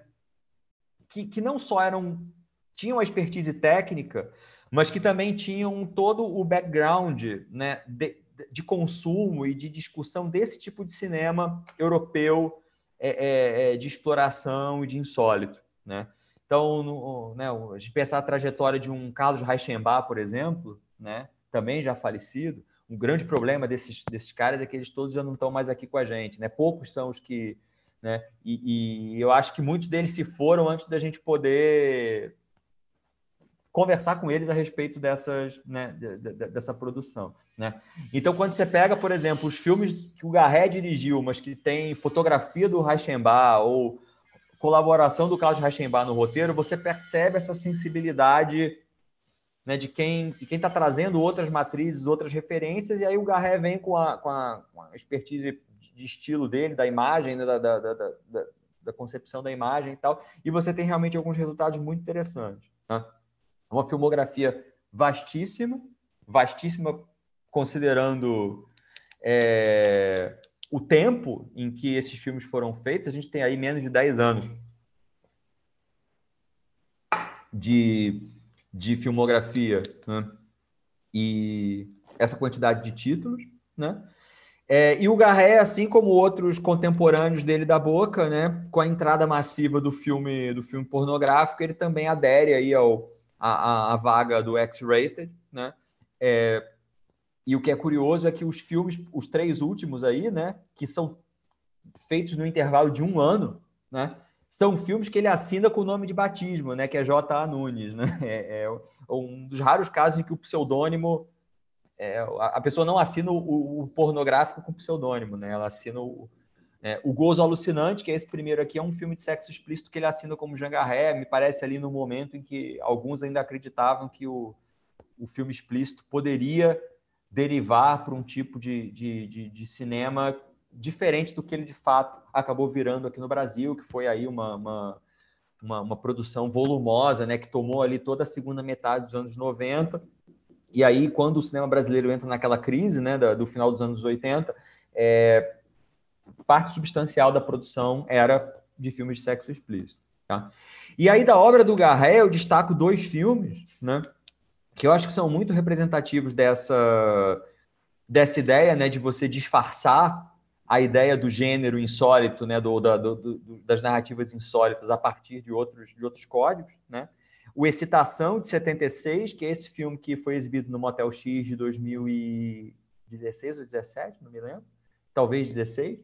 que, que não só eram tinham a expertise técnica, mas que também tinham todo o background né, de, de consumo e de discussão desse tipo de cinema europeu é, é, é de exploração e de insólito. Né? Então, no, né, a gente pensar a trajetória de um Carlos Reichenbach, por exemplo, né, também já falecido, um grande problema desses, desses caras é que eles todos já não estão mais aqui com a gente, né? Poucos são os que. Né? E, e eu acho que muitos deles se foram antes da gente poder conversar com eles a respeito dessas, né, dessa produção. Né? Então, quando você pega, por exemplo, os filmes que o Garré dirigiu, mas que tem fotografia do Reichenbach ou colaboração do Carlos Reichenbach no roteiro, você percebe essa sensibilidade né, de quem de quem está trazendo outras matrizes, outras referências, e aí o Garré vem com a, com a, com a expertise de estilo dele, da imagem, né, da, da, da, da, da concepção da imagem e tal, e você tem realmente alguns resultados muito interessantes. Né? Uma filmografia vastíssima, vastíssima considerando é, o tempo em que esses filmes foram feitos, a gente tem aí menos de 10 anos de de filmografia né? e essa quantidade de títulos, né? É, e o Garré, assim como outros contemporâneos dele da Boca, né, com a entrada massiva do filme do filme pornográfico, ele também adere aí ao a, a vaga do X-rated, né? É, e o que é curioso é que os filmes, os três últimos aí, né, que são feitos no intervalo de um ano, né, são filmes que ele assina com o nome de batismo, né? Que é J.A. Nunes, né? É, é, um dos raros casos em que o pseudônimo... É, a pessoa não assina o, o, pornográfico com pseudônimo, né? Ela assina o, é, o Gozo Alucinante, que é esse primeiro aqui, é um filme de sexo explícito que ele assina como Jangarré, me parece ali no momento em que alguns ainda acreditavam que o, o filme explícito poderia derivar para um tipo de, de, de, de cinema diferente do que ele de fato acabou virando aqui no Brasil, que foi aí uma, uma, uma, uma produção volumosa, né, que tomou ali toda a segunda metade dos anos 90. E aí, quando o cinema brasileiro entra naquela crise né, do, do final dos anos 80, é, parte substancial da produção era de filmes de sexo explícito. Tá? E aí, da obra do Garré, eu destaco dois filmes né, que eu acho que são muito representativos dessa, dessa ideia né, de você disfarçar a ideia do gênero insólito, né, do, da, do, do, das narrativas insólitas a partir de outros, de outros códigos, né? O Excitação, de 76, que é esse filme que foi exibido no Motel X de 2016 ou 17, não me lembro, talvez 16.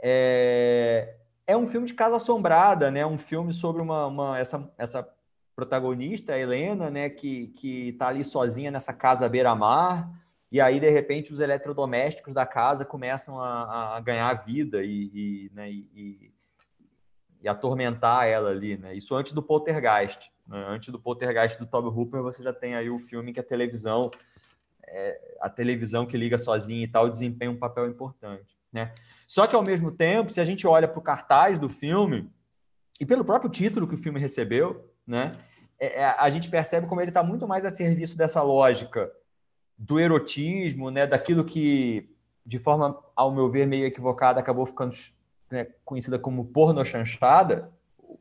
É, é um filme de casa assombrada, né? Um filme sobre uma, uma essa, essa protagonista, a Helena, né, que que está ali sozinha nessa casa à beira-mar, e aí, de repente, os eletrodomésticos da casa começam a, a ganhar vida e, e, né, e, e, atormentar ela ali. Né? Isso antes do poltergeist. Né? Antes do poltergeist do Toby Hooper, você já tem aí o filme que a televisão, é, a televisão que liga sozinha e tal, desempenha um papel importante. Né? Só que, ao mesmo tempo, se a gente olha para o cartaz do filme, e pelo próprio título que o filme recebeu, né, é, é a gente percebe como ele está muito mais a serviço dessa lógica do erotismo, né, daquilo que, de forma, ao meu ver, meio equivocada, acabou ficando né, conhecida como porno chanchada.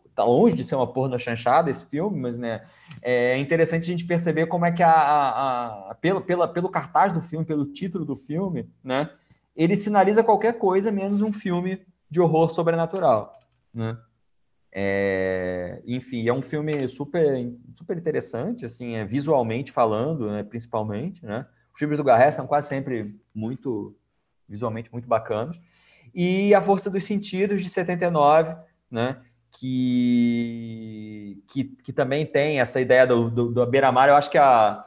Está longe de ser uma porno chanchada esse filme, mas né, é interessante a gente perceber como é que a, a, a pelo, pela, pelo cartaz do filme, pelo título do filme, né, ele sinaliza qualquer coisa menos um filme de horror sobrenatural. Né? É, enfim, é um filme super, super interessante, assim, é, visualmente falando, né, principalmente. Né? Os filmes do Garret são quase sempre muito visualmente muito bacanas. E A Força dos Sentidos, de 79, né, que, que, que também tem essa ideia do, do, do beira-mar. Eu acho que a,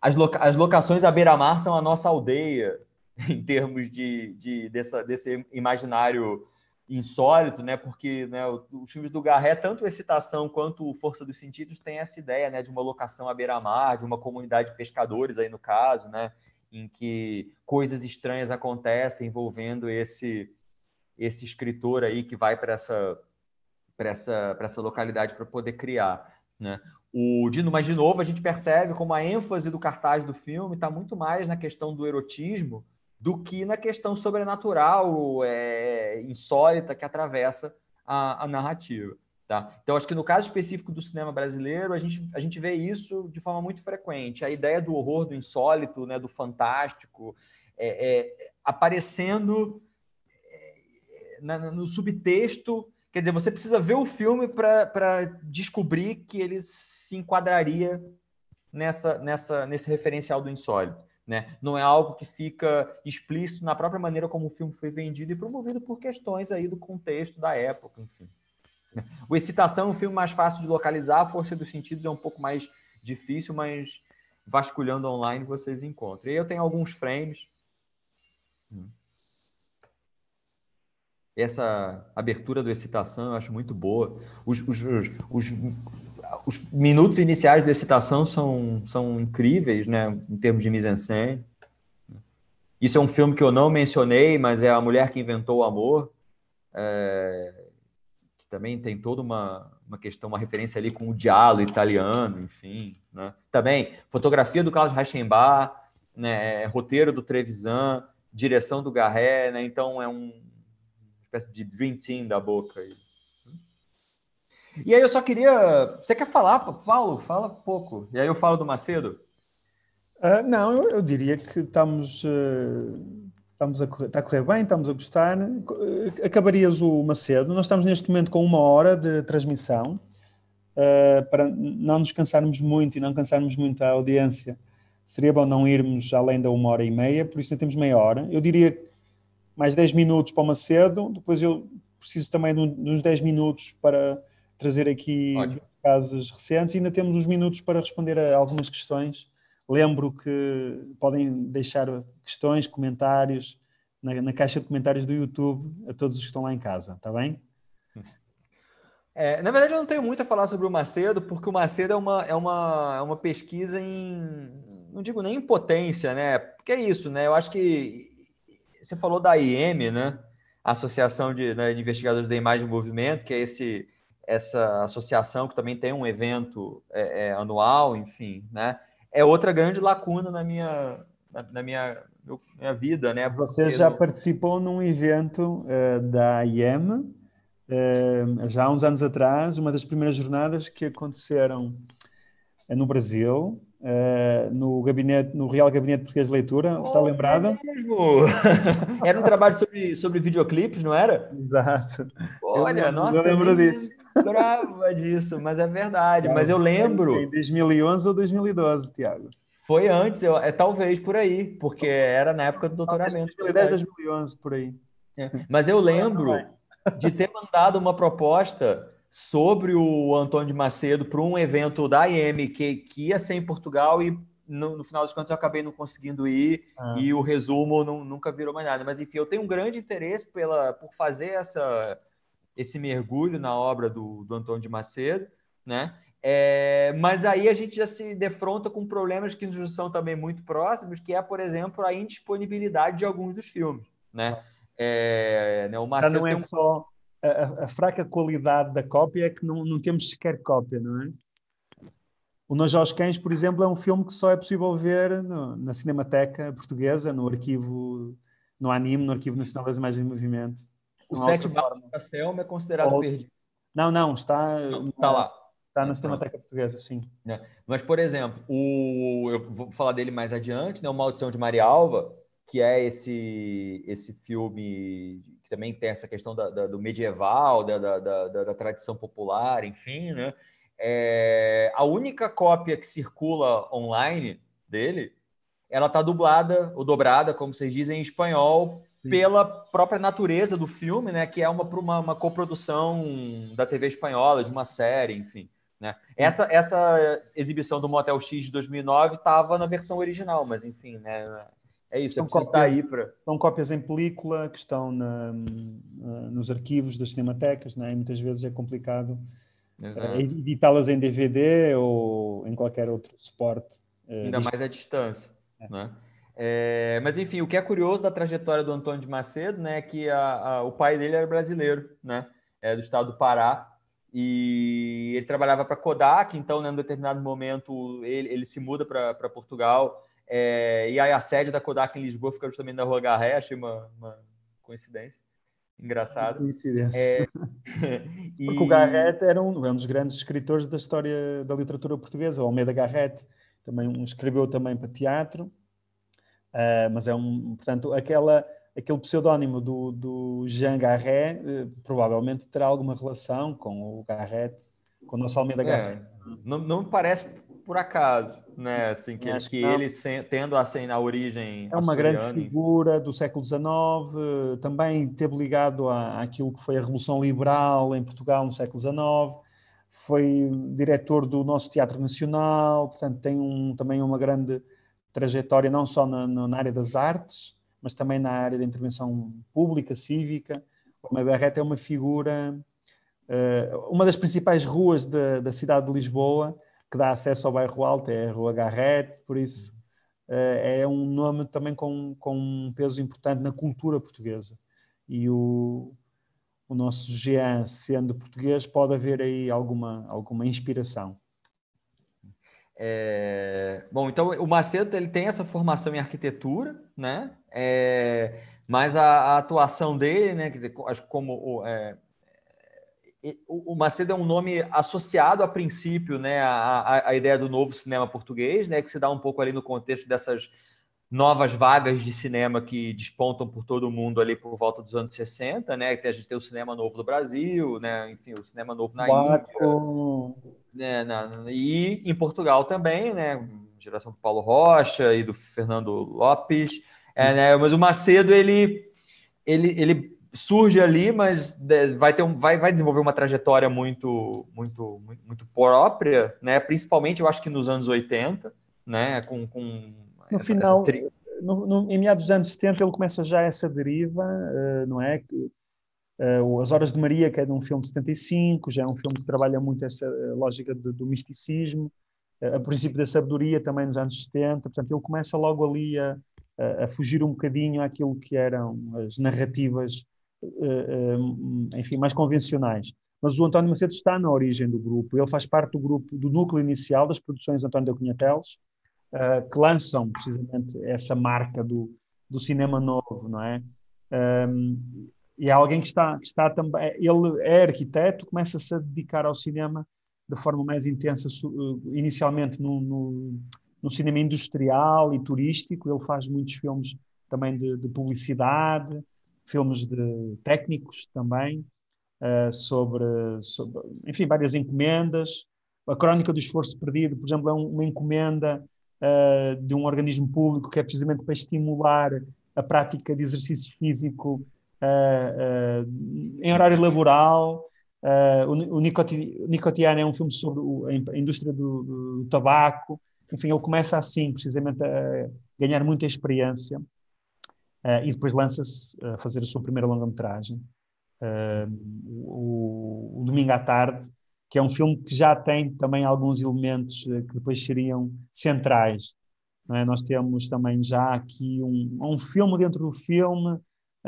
as, loca, as locações à beira-mar são a nossa aldeia, em termos de, de dessa, desse imaginário insólito, né? Porque né, os filmes do Garré, tanto Excitação quanto Força dos Sentidos, tem essa ideia né, de uma locação à beira-mar, de uma comunidade de pescadores aí no caso, né? Em que coisas estranhas acontecem envolvendo esse esse escritor aí que vai para essa para essa essa localidade para poder criar, né? O Dino, mas de novo a gente percebe como a ênfase do cartaz do filme está muito mais na questão do erotismo do que na questão sobrenatural, é, insólita que atravessa a, a narrativa. Tá? Então, acho que no caso específico do cinema brasileiro, a gente, a gente vê isso de forma muito frequente. A ideia do horror, do insólito, né, do fantástico, é, é, aparecendo é, na, no subtexto. Quer dizer, você precisa ver o filme para descobrir que ele se enquadraria nessa, nessa, nesse referencial do insólito. Né? Não é algo que fica explícito na própria maneira como o filme foi vendido e promovido por questões aí do contexto da época, enfim. O Excitação é um filme mais fácil de localizar, a Força dos Sentidos é um pouco mais difícil, mas vasculhando online vocês encontram. E eu tenho alguns frames. Hum. Essa abertura do Excitação eu acho muito boa. Os, os, os, os os minutos iniciais da excitação são, são incríveis, né, em termos de mise-en-scène. Isso é um filme que eu não mencionei, mas é A Mulher que Inventou o Amor, é, que também tem toda uma, uma questão, uma referência ali com o diálogo italiano, enfim. Né? Também, fotografia do Carlos Reichenbach, né, é, roteiro do Trevisan, direção do Garré, né? então é um, uma espécie de dream team da boca aí. E aí eu só queria. Você quer falar, Paulo? Fala pouco. E aí eu falo do Macedo? Uh, não, eu, eu, diria que estamos. Uh, estamos a correr, está a correr bem, estamos a gostar. Eh, acabarias o Macedo. Nós estamos neste momento com uma hora de transmissão. Uh, para não nos cansarmos muito e não cansarmos muito a audiência, seria bom não irmos além da uma hora e meia, por isso ainda temos meia hora. Eu diria mais 10 minutos para o Macedo, depois eu preciso também de uns 10 minutos para trazer aqui casos recentes. E ainda temos uns minutos para responder a algumas questões. Lembro que podem deixar questões, comentários na, na caixa de comentários do YouTube a todos os que estão lá em casa, está bem? É, na verdade, eu não tenho muito a falar sobre o Macedo, porque o Macedo é uma, é uma, é uma pesquisa em. Não digo nem em potência, né? Porque é isso, né? Eu acho que. Você falou da IM, né? Associação de, né, de Investigadores da Imagem e Movimento, que é esse essa associação que também tem um evento é, é, anual, enfim, né? É outra grande lacuna na minha na, na minha, minha vida, né? Porque Você já eu... participou num evento uh, da IEM uh, eh, já há uns anos atrás, uma das primeiras jornadas que aconteceram eh, no Brasil, Uh, no gabinete, no Real Gabinete Português de Leitura, oh, está lembrada? É era um trabalho sobre, sobre videoclipes, não era? Exato. Olha, eu, nossa. Eu lembro é disso lembrava disso, mas é verdade. mas eu lembro. É em 2011 ou 2012, Tiago? Foi antes, eu, é talvez por aí, porque era na época do doutoramento. 2010, 2011, é por aí. É. Mas eu é, lembro de ter mandado uma proposta sobre o Antônio de Macedo para um evento da IEM que, que ia ser em Portugal e no, no, final dos contas, eu acabei não conseguindo ir ah. e o resumo não, nunca virou mais nada. Mas enfim, eu tenho um grande interesse pela, por fazer essa esse mergulho na obra do, do Antônio de Macedo, né? É, mas aí a gente já se defronta com problemas que nos são também muito próximos, que é, por exemplo, a indisponibilidade de alguns dos filmes, né? É, né o Macedo não é um... só a, a, fraca qualidade da cópia é que não, não temos sequer cópia, não é? O Nós aos Cães, por exemplo, é um filme que só é possível ver no, na Cinemateca Portuguesa, no arquivo, no anime, no Arquivo Nacional das Imagens em Movimento. O sete barra da Selma é considerado Outro. perdido. Não, não, está, não, está lá. Está na Cinemateca Pronto. Portuguesa, sim. É. Mas, por exemplo, o, eu vou falar dele mais adiante, né? O Maldição de Maria Alva, que é esse, esse filme que também tem essa questão da, da, do medieval, da, da, tradição popular, enfim, né? É, a única cópia que circula online dele, ela tá dublada ou dobrada, como vocês dizem, em espanhol pela própria natureza do filme, né? Que é uma uma, uma coprodução da TV espanhola, de uma série, enfim. Né? Hum. Essa, essa exibição do Motel X de 2009 estava na versão original, mas enfim, né? É isso, é são é cópias, aí São cópias em película que estão na, nos arquivos das cinematecas, né? e muitas vezes é complicado eh, Exato. editá-las em DVD ou em qualquer outro suporte. Eh, Ainda uh, mais à distância. É. Né? É, mas enfim, o que é curioso da trajetória do Antônio de Macedo né, é que a, a, o pai dele era brasileiro, né, é, do estado do Pará, e ele trabalhava para Kodak, então, né, em determinado momento, ele, ele se muda para Portugal, é, e aí a sede da Kodak em Lisboa fica justamente na Rua Garré, achei uma, uma coincidência. Engraçado. Coincidência. É, e... Porque o Garrett era um, é um, dos grandes escritores da história da literatura portuguesa, o Almeida Garrett, também um, escreveu também para teatro, Uh, mas é um, portanto, aquela, aquele pseudónimo do, do Jean Garret uh, provavelmente terá alguma relação com o Garret, com o nosso Almeida é, Garret. Não, não me parece por acaso, né? Assim, que, que ele tendo assim na origem. É uma grande figura do século XIX, também teve ligado a àquilo que foi a Revolução Liberal em Portugal no século XIX, foi diretor do nosso Teatro Nacional, portanto, tem um, também uma grande trajetória não só na, na, área das artes, mas também na área da intervenção pública, cívica. O Mabarreta é uma figura, eh, uma das principais ruas de, da cidade de Lisboa, que dá acesso ao bairro Alto, é a Rua Garret, por isso eh, é um nome também com, com um peso importante na cultura portuguesa. E o, o nosso Jean, sendo português, pode haver aí alguma, alguma inspiração. É... Bom, então o Macedo ele tem essa formação em arquitetura, né? É... Mas a, a, atuação dele, né? Acho como o, é... o Macedo é um nome associado a princípio, né? A, a, ideia do novo cinema português, né? Que se dá um pouco ali no contexto dessas novas vagas de cinema que despontam por todo o mundo ali por volta dos anos 60, né? A gente tem o cinema novo do Brasil, né? Enfim, o cinema novo na Índia né, na, e em Portugal também, né? Geração do Paulo Rocha e do Fernando Lopes. É, né, mas o Macedo, ele, ele, ele surge ali, mas né, vai, ter um, vai, vai desenvolver uma trajetória muito, muito, muito própria, né? Principalmente, eu acho que nos anos 80, né? Com, com no essa, final, essa tri... no, no, em meados dos anos 70, ele começa já essa deriva, uh, não é? Uh, As Horas de Maria, que é de um filme de 75, já é um filme que trabalha muito essa eh, lógica do, do misticismo. Uh, a princípio da sabedoria, também nos anos 70. Portanto, ele começa logo ali a, a fugir um bocadinho àquilo que eram as narrativas, uh, enfim, mais convencionais. Mas o António Macedo está na origem do grupo. Ele faz parte do grupo, do núcleo inicial das produções António da Cunha Teles, que lançam precisamente essa marca do, do cinema novo, não é? Um, ehm, e alguém que está, que está também. É, ele é arquiteto, começa-se a dedicar ao cinema de forma mais intensa, eh, inicialmente no, no, no, cinema industrial e turístico. Ele faz muitos filmes também de, de publicidade, filmes de técnicos também, uh, sobre, sobre, enfim, várias encomendas. A Crónica do Esforço Perdido, por exemplo, é um, uma encomenda uh, de um organismo público que é precisamente para estimular a prática de exercício físico eh, eh, em horário laboral. Eh, o, o Nicotiano é um filme sobre o, a indústria do, do, tabaco. Enfim, ele começa assim, precisamente, a ganhar muita experiência e depois lança-se a fazer a sua primeira longa-metragem. O, o, Domingo à Tarde, que é um filme que já tem também alguns elementos que depois seriam centrais. É? Nós temos também já aqui um, um filme dentro do filme,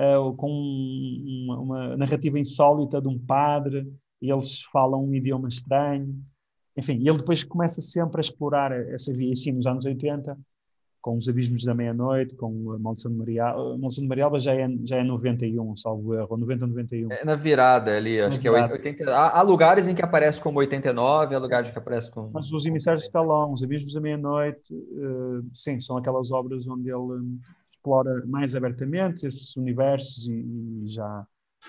uh, com uma, uma, narrativa insólita de um padre, eles falam um idioma estranho. Enfim, ele depois começa sempre a explorar essa via, assim, nos anos 80, com os Abismos da Meia-Noite, com a Maldição de Maria, A já é, já é 91, salvo erro, 90, 91. É na virada ali, acho na que é 80. Há, há, lugares em que aparece como 89, há lugares em que aparece como. Mas os Emissários de Calão, os Abismos da Meia-Noite, uh, sim, são aquelas obras onde ele explora mais abertamente esses universos e, e já,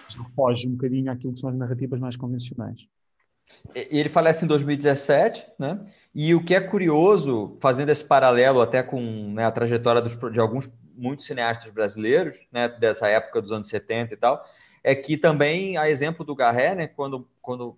já foge um bocadinho àquilo que são as narrativas mais convencionais. Ele falece em 2017, né? E o que é curioso, fazendo esse paralelo até com né, a trajetória dos, de alguns muitos cineastas brasileiros, né, dessa época dos anos 70 e tal, é que também, a exemplo do Garré, né, quando, quando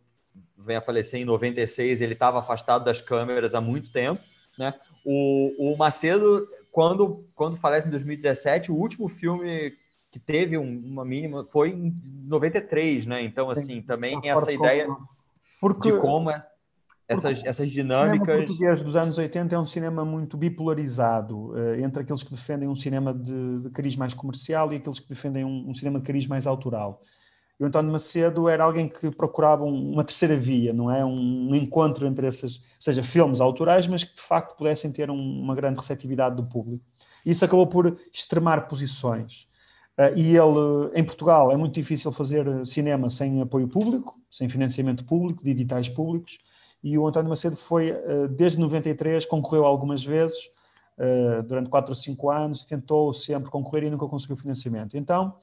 vem a falecer em 96, ele estava afastado das câmeras há muito tempo, né? O, o Macedo quando, quando falece em 2017, o último filme que teve um, uma mínima foi em 93, né? Então, assim, também essa ideia porque, de como é, essas, essas dinâmicas. O cinema português dos anos 80 é um cinema muito bipolarizado uh, entre aqueles que defendem um cinema de, de, cariz mais comercial e aqueles que defendem um, um cinema de cariz mais autoral. E o António Macedo era alguém que procurava uma terceira via, não é? Um encontro entre essas, seja, filmes autorais, mas que de facto pudessem ter uma grande receptividade do público. Isso acabou por extremar posições. Eh, e ele, em Portugal, é muito difícil fazer cinema sem apoio público, sem financiamento público, de editais públicos. E o António Macedo foi, eh, desde 93, concorreu algumas vezes, eh, durante 4 ou 5 anos, tentou sempre concorrer e nunca conseguiu financiamento. Então,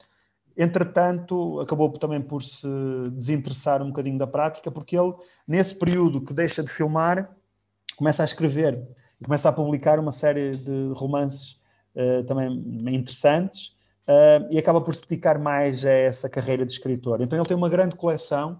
entretanto, acabou também por se desinteressar um bocadinho da prática, porque ele, nesse período que deixa de filmar, começa a escrever e começa a publicar uma série de romances uh, também interessantes uh, e acaba por se dedicar mais a essa carreira de escritor. Então ele tem uma grande coleção,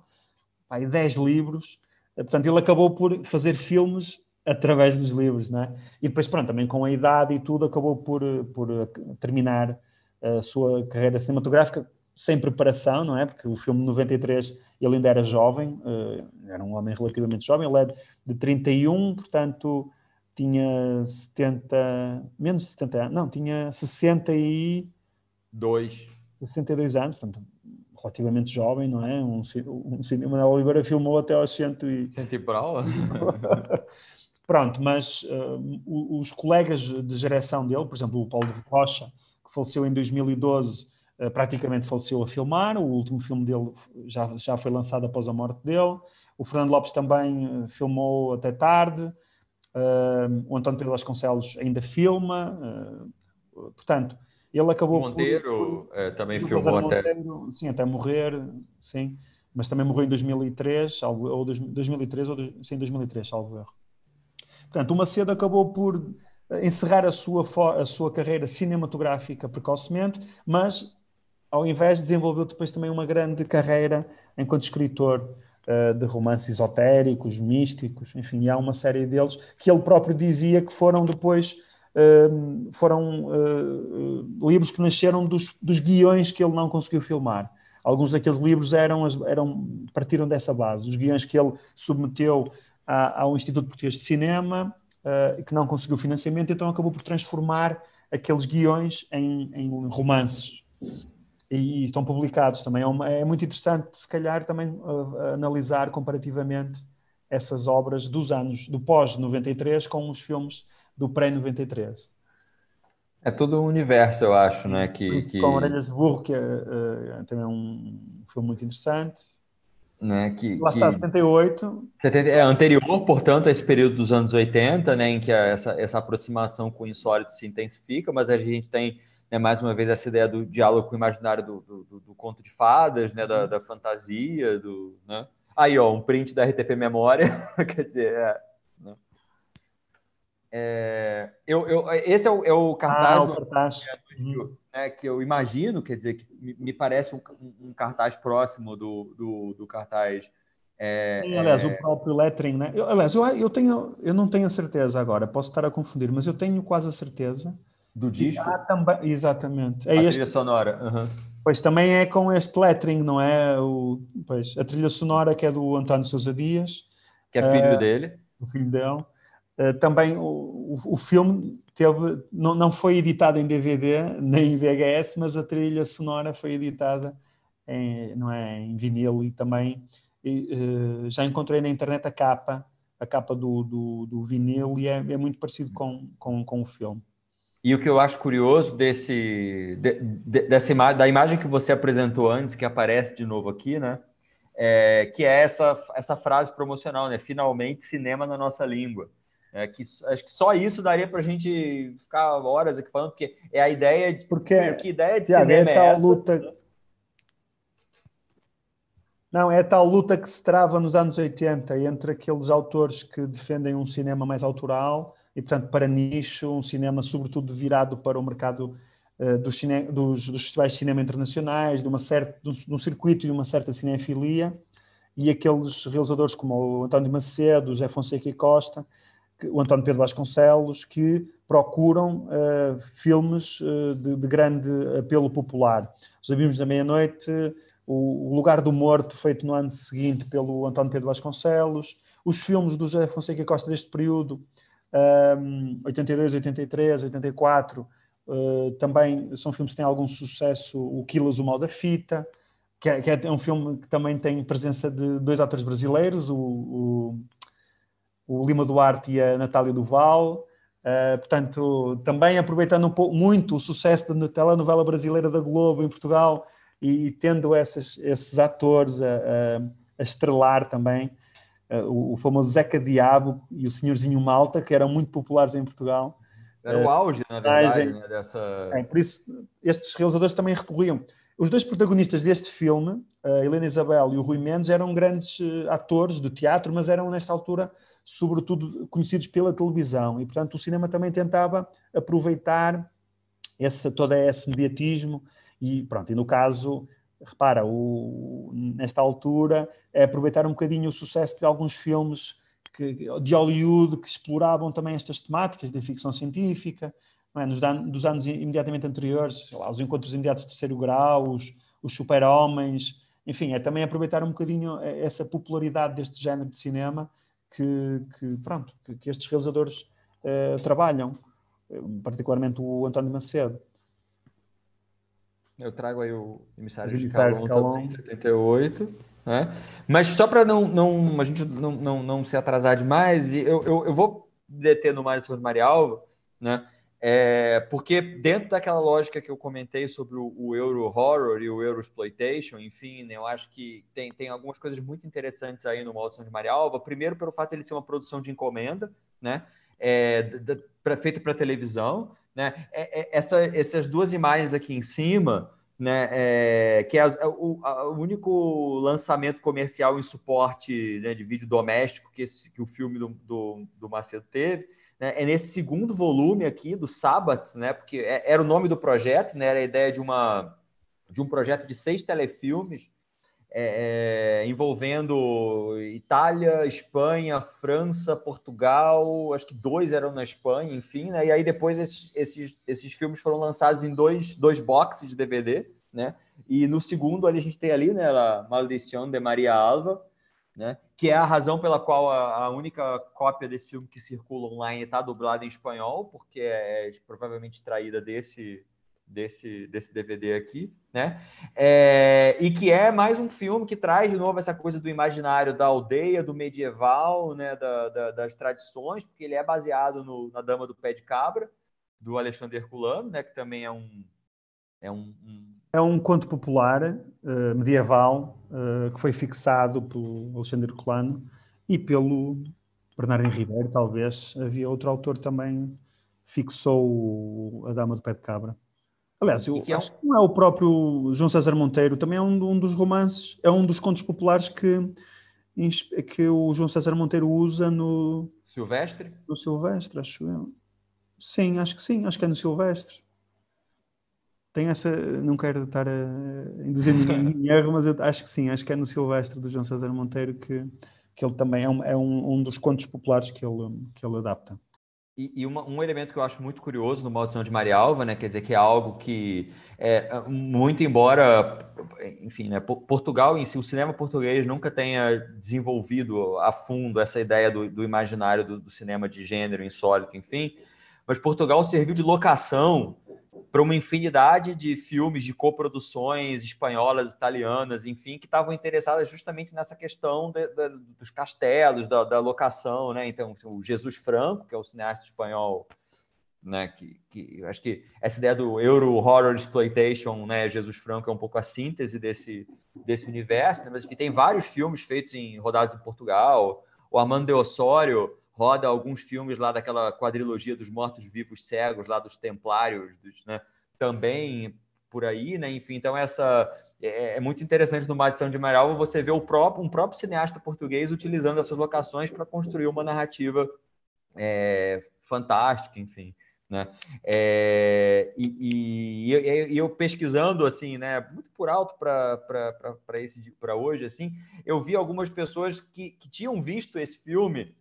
aí 10 livros, uh, portanto ele acabou por fazer filmes através dos livros, não é? E depois, pronto, também com a idade e tudo, acabou por, por terminar a sua carreira cinematográfica sem preparação, não é? Porque o filme de 93 ele ainda era jovem, eh, era um homem relativamente jovem, ele é de 31, portanto tinha 70, menos de 70 anos, não, tinha 62, 62 anos, portanto, relativamente jovem, não é? Um, um, um, Manuel Oliveira filmou até aos 100 e... 100 e brau. Pronto, mas uh, os colegas de geração dele, por exemplo, o Paulo de Rocha, que faleceu em 2012, eh, praticamente faleceu a filmar. O último filme dele já, já foi lançado após a morte dele. O Fernando Lopes também eh, filmou até tarde. Eh, o António Pedro Vasconcelos ainda filma. portanto, ele acabou. O Monteiro por, também filmou Monteiro, até. Sim, até morrer, sim. Mas também morreu em 2003, ou 2003, ou sim, 2003, salvo erro. Portanto, o Macedo acabou por encerrar a sua, a sua carreira cinematográfica precocemente, mas ao invés desenvolveu depois também uma grande carreira enquanto escritor uh, de romances esotéricos, místicos, enfim, há uma série deles que ele próprio dizia que foram depois uh, foram uh, livros que nasceram dos, dos guiões que ele não conseguiu filmar. Alguns daqueles livros eram, eram partiram dessa base, os guiões que ele submeteu a, ao Instituto Português de Cinema, uh, que não conseguiu financiamento, então acabou por transformar aqueles guiões em, em romances. E, e, estão publicados também. É, uma, é, muito interessante, se calhar, também uh, analisar comparativamente essas obras dos anos, do pós-93 com os filmes do pré-93. É todo um universo, eu acho, é Que, Com Orelhas de Burro, que é, eh, é, também um filme muito interessante. Né, que, Ela que 78. 70, é anterior, portanto, a esse período dos anos 80, né, em que essa, essa aproximação com o insólito se intensifica, mas a gente tem, né, mais uma vez, essa ideia do diálogo com o imaginário do, do, do conto de fadas, né, da, da fantasia, do... Né? Aí, ó, um print da RTP Memória, quer dizer... É, né. é, eu, eu, esse é o, é o ah, cartaz, ah, o cartaz. Do, né, que eu imagino, quer dizer, que me parece um, um cartaz próximo do, do, do cartaz. É, Sim, aliás, é... o próprio lettering, né? Eu, aliás, eu, eu, tenho, eu não tenho a certeza agora, posso estar a confundir, mas eu tenho quase a certeza. Do disco? Também, exatamente. É a este... trilha sonora. Uhum. Pois também é com este lettering, não é? O, pois, a trilha sonora que é do António Sousa Dias. Que é filho uh, dele. O filho dele. Uh, também o, o, o filme teve, não, não foi editada em DVD nem em VHS, mas a trilha sonora foi editada em, não é, em vinil e também e, eh, já encontrei na internet a capa, a capa do, do, do vinil e é, é, muito parecido com, com, com o filme. E o que eu acho curioso desse, de, de, dessa da imagem que você apresentou antes, que aparece de novo aqui, né? É, que é essa, essa frase promocional, né? Finalmente cinema na nossa língua. É que, acho que só isso daria para a gente ficar horas aqui falando, porque é a ideia de. Porque que ideia de é cinema é, é essa? Luta... Não, é tal luta que se trava nos anos 80 entre aqueles autores que defendem um cinema mais autoral e, portanto, para nicho, um cinema sobretudo virado para o mercado uh, dos, cine... dos, dos, festivais de cinema internacionais, de, uma certa, de, um, de um circuito e uma certa cinefilia, e aqueles realizadores como o António Macedo, o José Fonseca e Costa, o António Pedro Vasconcelos, que procuram uh, filmes uh, de, de, grande apelo popular. Os Abismos da Meia-Noite, o, o, Lugar do Morto, feito no ano seguinte pelo António Pedro Vasconcelos, os filmes do José Fonseca Costa deste período, um, 82, 83, 84, uh, também são filmes que têm algum sucesso, o Quilas, o Mal da Fita, que é, que é, um filme que também tem presença de dois atores brasileiros, o, o o Lima Duarte e a Natália Duval. Uh, portanto, também aproveitando um pouco, muito o sucesso da telenovela brasileira da Globo em Portugal e, tendo essas, esses atores a, a, a estrelar também, uh, o, o, famoso Zeca Diabo e o Senhorzinho Malta, que eram muito populares em Portugal. Era o ah, auge, na verdade, né, dessa... É, por isso, estes realizadores também recorriam. Os dois protagonistas deste filme, a Helena Isabel e o Rui Mendes, eram grandes eh, atores do teatro, mas eram, nesta altura, sobretudo conhecidos pela televisão. E, portanto, o cinema também tentava aproveitar esse, todo esse mediatismo. E, pronto, e no caso, repara, o, nesta altura, é aproveitar um bocadinho o sucesso de alguns filmes que, de Hollywood que exploravam também estas temáticas de ficção científica, é? Nos, dos anos imediatamente anteriores, lá, os encontros imediatos de terceiro grau, os, os super-homens, enfim, é também aproveitar um bocadinho eh, essa popularidade deste género de cinema que, que pronto, que, que, estes realizadores uh, trabalham, eh, particularmente o António Macedo. Eu trago aí o Emissário de Calon, Calon. 88. Né? Mas só para não, não, a gente não, não, não se atrasar demais, eu, eu, eu vou deter no Mário Maria Marialva, né? É, porque dentro daquela lógica que eu comentei sobre o, o Euro Horror e o Euro Exploitation, enfim, né, eu acho que tem, tem algumas coisas muito interessantes aí no Maldição de Maria Alva. Primeiro, pelo fato de ele ser uma produção de encomenda, né? É, pra, feita para televisão. Né? É, é, essa, essas duas imagens aqui em cima, né, é, que é, é, o, a, o, único lançamento comercial em suporte né, de vídeo doméstico que, esse, que o filme do, do, do Macedo teve né? É nesse segundo volume aqui do Sabbath, né? Porque é, era o nome do projeto, né? Era a ideia de uma de um projeto de seis telefilmes é, é, envolvendo Itália, Espanha, França, Portugal, acho que dois eram na Espanha, enfim, né? E aí depois esses, esses, esses filmes foram lançados em dois, dois boxes de DVD, né? E no segundo ali a gente tem ali, né, La Maldición de Maria Alva, né? que é a razão pela qual a, a única cópia desse filme que circula online está dublada em espanhol, porque é, é provavelmente traída desse, desse, desse DVD aqui, né? É, e que é mais um filme que traz de novo essa coisa do imaginário da aldeia, do medieval, né? Da, da, das tradições, porque ele é baseado no, na Dama do Pé de Cabra, do Alexandre Herculano, né? Que também é um, é um, um é um conto popular, uh, medieval, uh, que foi fixado pelo Alexandre Colano e pelo Bernardino Ribeiro, talvez. Havia outro autor também fixou a Dama do Pé de Cabra. Aliás, eu é acho que não é o próprio João César Monteiro, também é um, um dos romances, é um dos contos populares que, que o João César Monteiro usa no. Silvestre? No Silvestre, acho eu. Sim, acho que sim, acho que é no Silvestre. Tenho essa, não quero estar a induzir ninguém em erro, mas acho que sim, acho que é no Silvestre do João César Monteiro que, que ele também é, um, é um, um dos contos populares que ele, que ele adapta. E, e uma, um elemento que eu acho muito curioso no Maldição de Maria Alva, né, quer dizer que é algo que, é, é muito embora, enfim, né, Portugal em si, o cinema português nunca tenha desenvolvido a fundo essa ideia do, do imaginário do, do, cinema de gênero insólito, enfim, mas Portugal serviu de locação para uma infinidade de filmes de coproduções espanholas, italianas, enfim, que estavam interessadas justamente nessa questão de, de, dos castelos, da, da, locação, né? Então, o Jesus Franco, que é o cineasta espanhol, né? Que, que acho que essa ideia do Euro Horror Exploitation, né? Jesus Franco é um pouco a síntese desse, desse universo, né? mas que tem vários filmes feitos em rodados em Portugal. O Amanda Osório roda alguns filmes lá daquela quadrilogia dos mortos-vivos cegos, lá dos templários, dos, né? também por aí, né? Enfim, então essa é, é, é muito interessante no Mar de Maralva você ver o próprio, um próprio cineasta português utilizando essas locações para construir uma narrativa é, fantástica, enfim. Né? É, e, e, e, eu pesquisando assim, né, muito por alto para esse para hoje, assim, eu vi algumas pessoas que, que tinham visto esse filme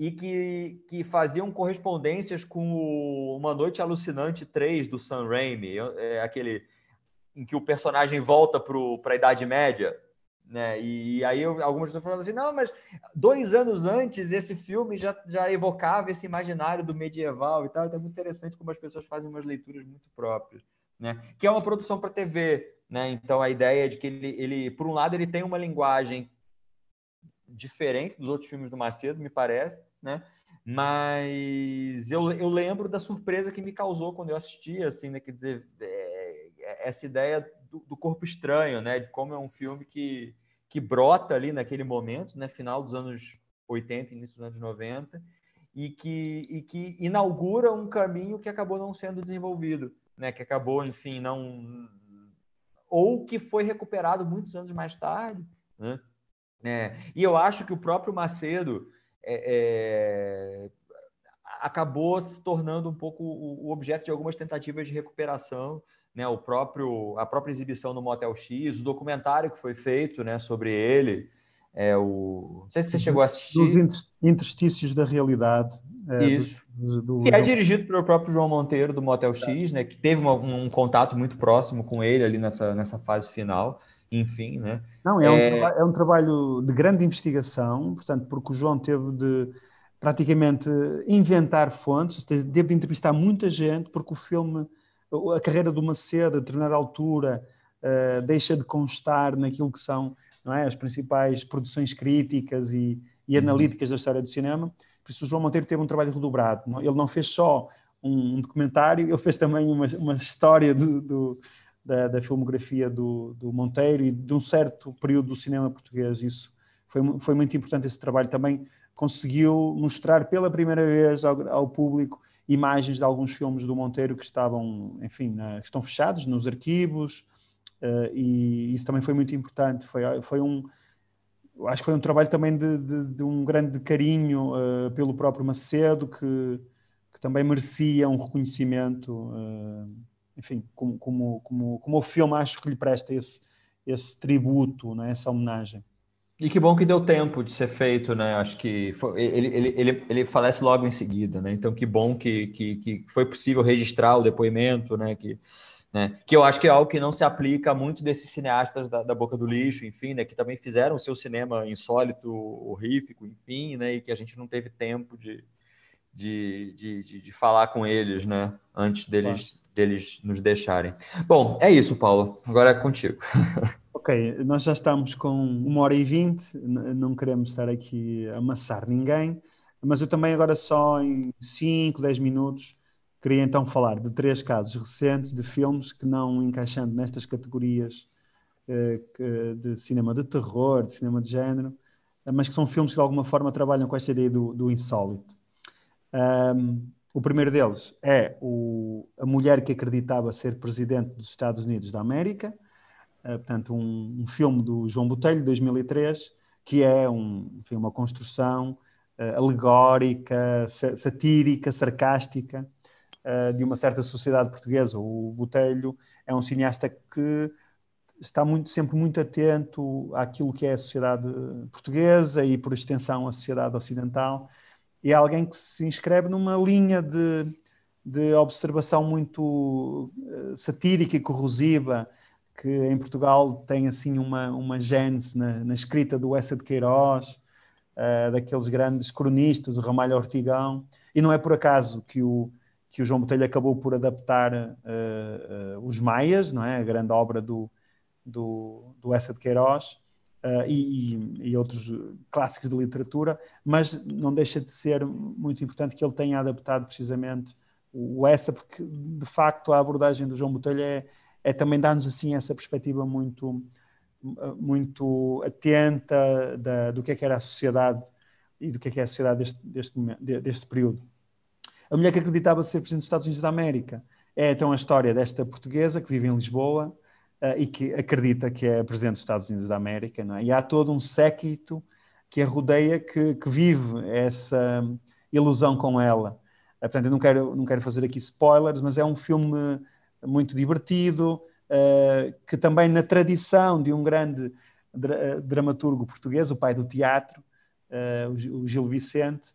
e que, que faziam correspondências com o Uma Noite Alucinante 3 do Sam Raimi, é aquele em que o personagem volta para a Idade Média. Né? E, e aí eu, algumas pessoas falavam assim, não, mas dois anos antes esse filme já, já evocava esse imaginário do medieval e tal. Então é muito interessante como as pessoas fazem umas leituras muito próprias. Né? Que é uma produção para TV. Né? Então a ideia é de que ele, ele, por um lado, ele tem uma linguagem diferente dos outros filmes do Macedo, me parece, né? Mas eu, eu lembro da surpresa que me causou quando eu assisti, assim, né? Quer dizer, é, é, essa ideia do, do, corpo estranho, né? De como é um filme que, que brota ali naquele momento, né? Final dos anos 80, início dos anos 90, e que, e que inaugura um caminho que acabou não sendo desenvolvido, né? Que acabou, enfim, não ou que foi recuperado muitos anos mais tarde, né? É, e eu acho que o próprio Macedo é, é, acabou se tornando um pouco o objeto de algumas tentativas de recuperação, né? O próprio a própria exibição no Motel X, o documentário que foi feito, né, sobre ele, é o não sei se você chegou a assistir. Dos interstícios da realidade. É, Isso. Do, do... Que é dirigido pelo próprio João Monteiro do Motel X, né, que teve uma, um contato muito próximo com ele ali nessa nessa fase final enfim, né? Não, é um, é... é um trabalho de grande investigação, portanto, porque o João teve de praticamente inventar fontes, teve de entrevistar muita gente, porque o filme, a carreira do Macedo, a determinada altura, uh, deixa de constar naquilo que são não é, as principais produções críticas e, e uhum. analíticas uhum. da história do cinema. Por isso, o João Monteiro teve um trabalho redobrado. É? Ele não fez só um, documentário, ele fez também uma, uma história do, do, da, da filmografia do, do, Monteiro e de um certo período do cinema português. Isso foi, foi muito importante esse trabalho também. Conseguiu mostrar pela primeira vez ao, ao público imagens de alguns filmes do Monteiro que estavam, enfim, na, que estão fechados nos arquivos uh, e isso também foi muito importante. Foi, foi um, acho que foi um trabalho também de, de, de um grande carinho uh, pelo próprio Macedo que, que também merecia um reconhecimento. Uh, enfim, como, como, como, como o filme acho que lhe presta esse, esse tributo, né, essa homenagem. E que bom que deu tempo de ser feito, né? Acho que foi, ele, ele, ele, ele falece logo em seguida, né? Então, que bom que, que, que foi possível registrar o depoimento, né? Que, né? Que eu acho que é algo que não se aplica a muitos desses cineastas da, da, boca do lixo, enfim, né? Que também fizeram o seu cinema insólito, horrífico, enfim, né? E que a gente não teve tempo de, de, de, de, de falar com eles, né? Antes deles deles nos deixarem. Bom, é isso, Paulo. Agora é contigo. ok, nós já estamos com uma hora e vinte, não queremos estar aqui a amassar ninguém, mas eu também agora só em cinco, dez minutos queria então falar de três casos recentes de filmes que não encaixando nestas categorias eh, de cinema de terror, de cinema de género, eh, mas que são filmes que de alguma forma trabalham com esta ideia do, do insólito. Um, o primeiro deles é o, a mulher que acreditava ser presidente dos Estados Unidos da América, uh, portanto, um, um, filme do João Botelho, de 2003, que é um, enfim, uma construção uh, alegórica, satírica, sarcástica uh, de uma certa sociedade portuguesa. O Botelho é um cineasta que está muito, sempre muito atento àquilo que é a sociedade portuguesa e, por extensão, a sociedade ocidental e é alguém que se inscreve numa linha de, de observação muito eh, satírica e corrosiva, que em Portugal tem assim uma, uma gênese na, na escrita do Essa de Queiroz, uh, daqueles grandes cronistas, o Ramalho Ortigão, e não é por acaso que o, que o João Botelho acabou por adaptar uh, uh, Os Maias, não é? a grande obra do, do, do Essa de Queiroz, Uh, e, e, outros eh, clássicos de literatura, mas não deixa de ser muito importante que ele tenha adaptado precisamente o, essa, porque de facto a abordagem do João Botelho é, é também dar-nos assim essa perspectiva muito eh, muito atenta da, do que é que era a sociedade e do que é que é a sociedade deste, deste, momento, deste período. A mulher que acreditava ser presidente dos Estados Unidos da América é então a história desta portuguesa que vive em Lisboa, eh, e que acredita que é presidente dos Estados Unidos da América, não é? E há todo um séquito que a rodeia, que, que vive essa hum, ilusão com ela. Eh, portanto, eu não quero, não quero fazer aqui spoilers, mas é um filme muito divertido, eh, que também na tradição de um grande dramaturgo português, o pai do teatro, o Gil Vicente,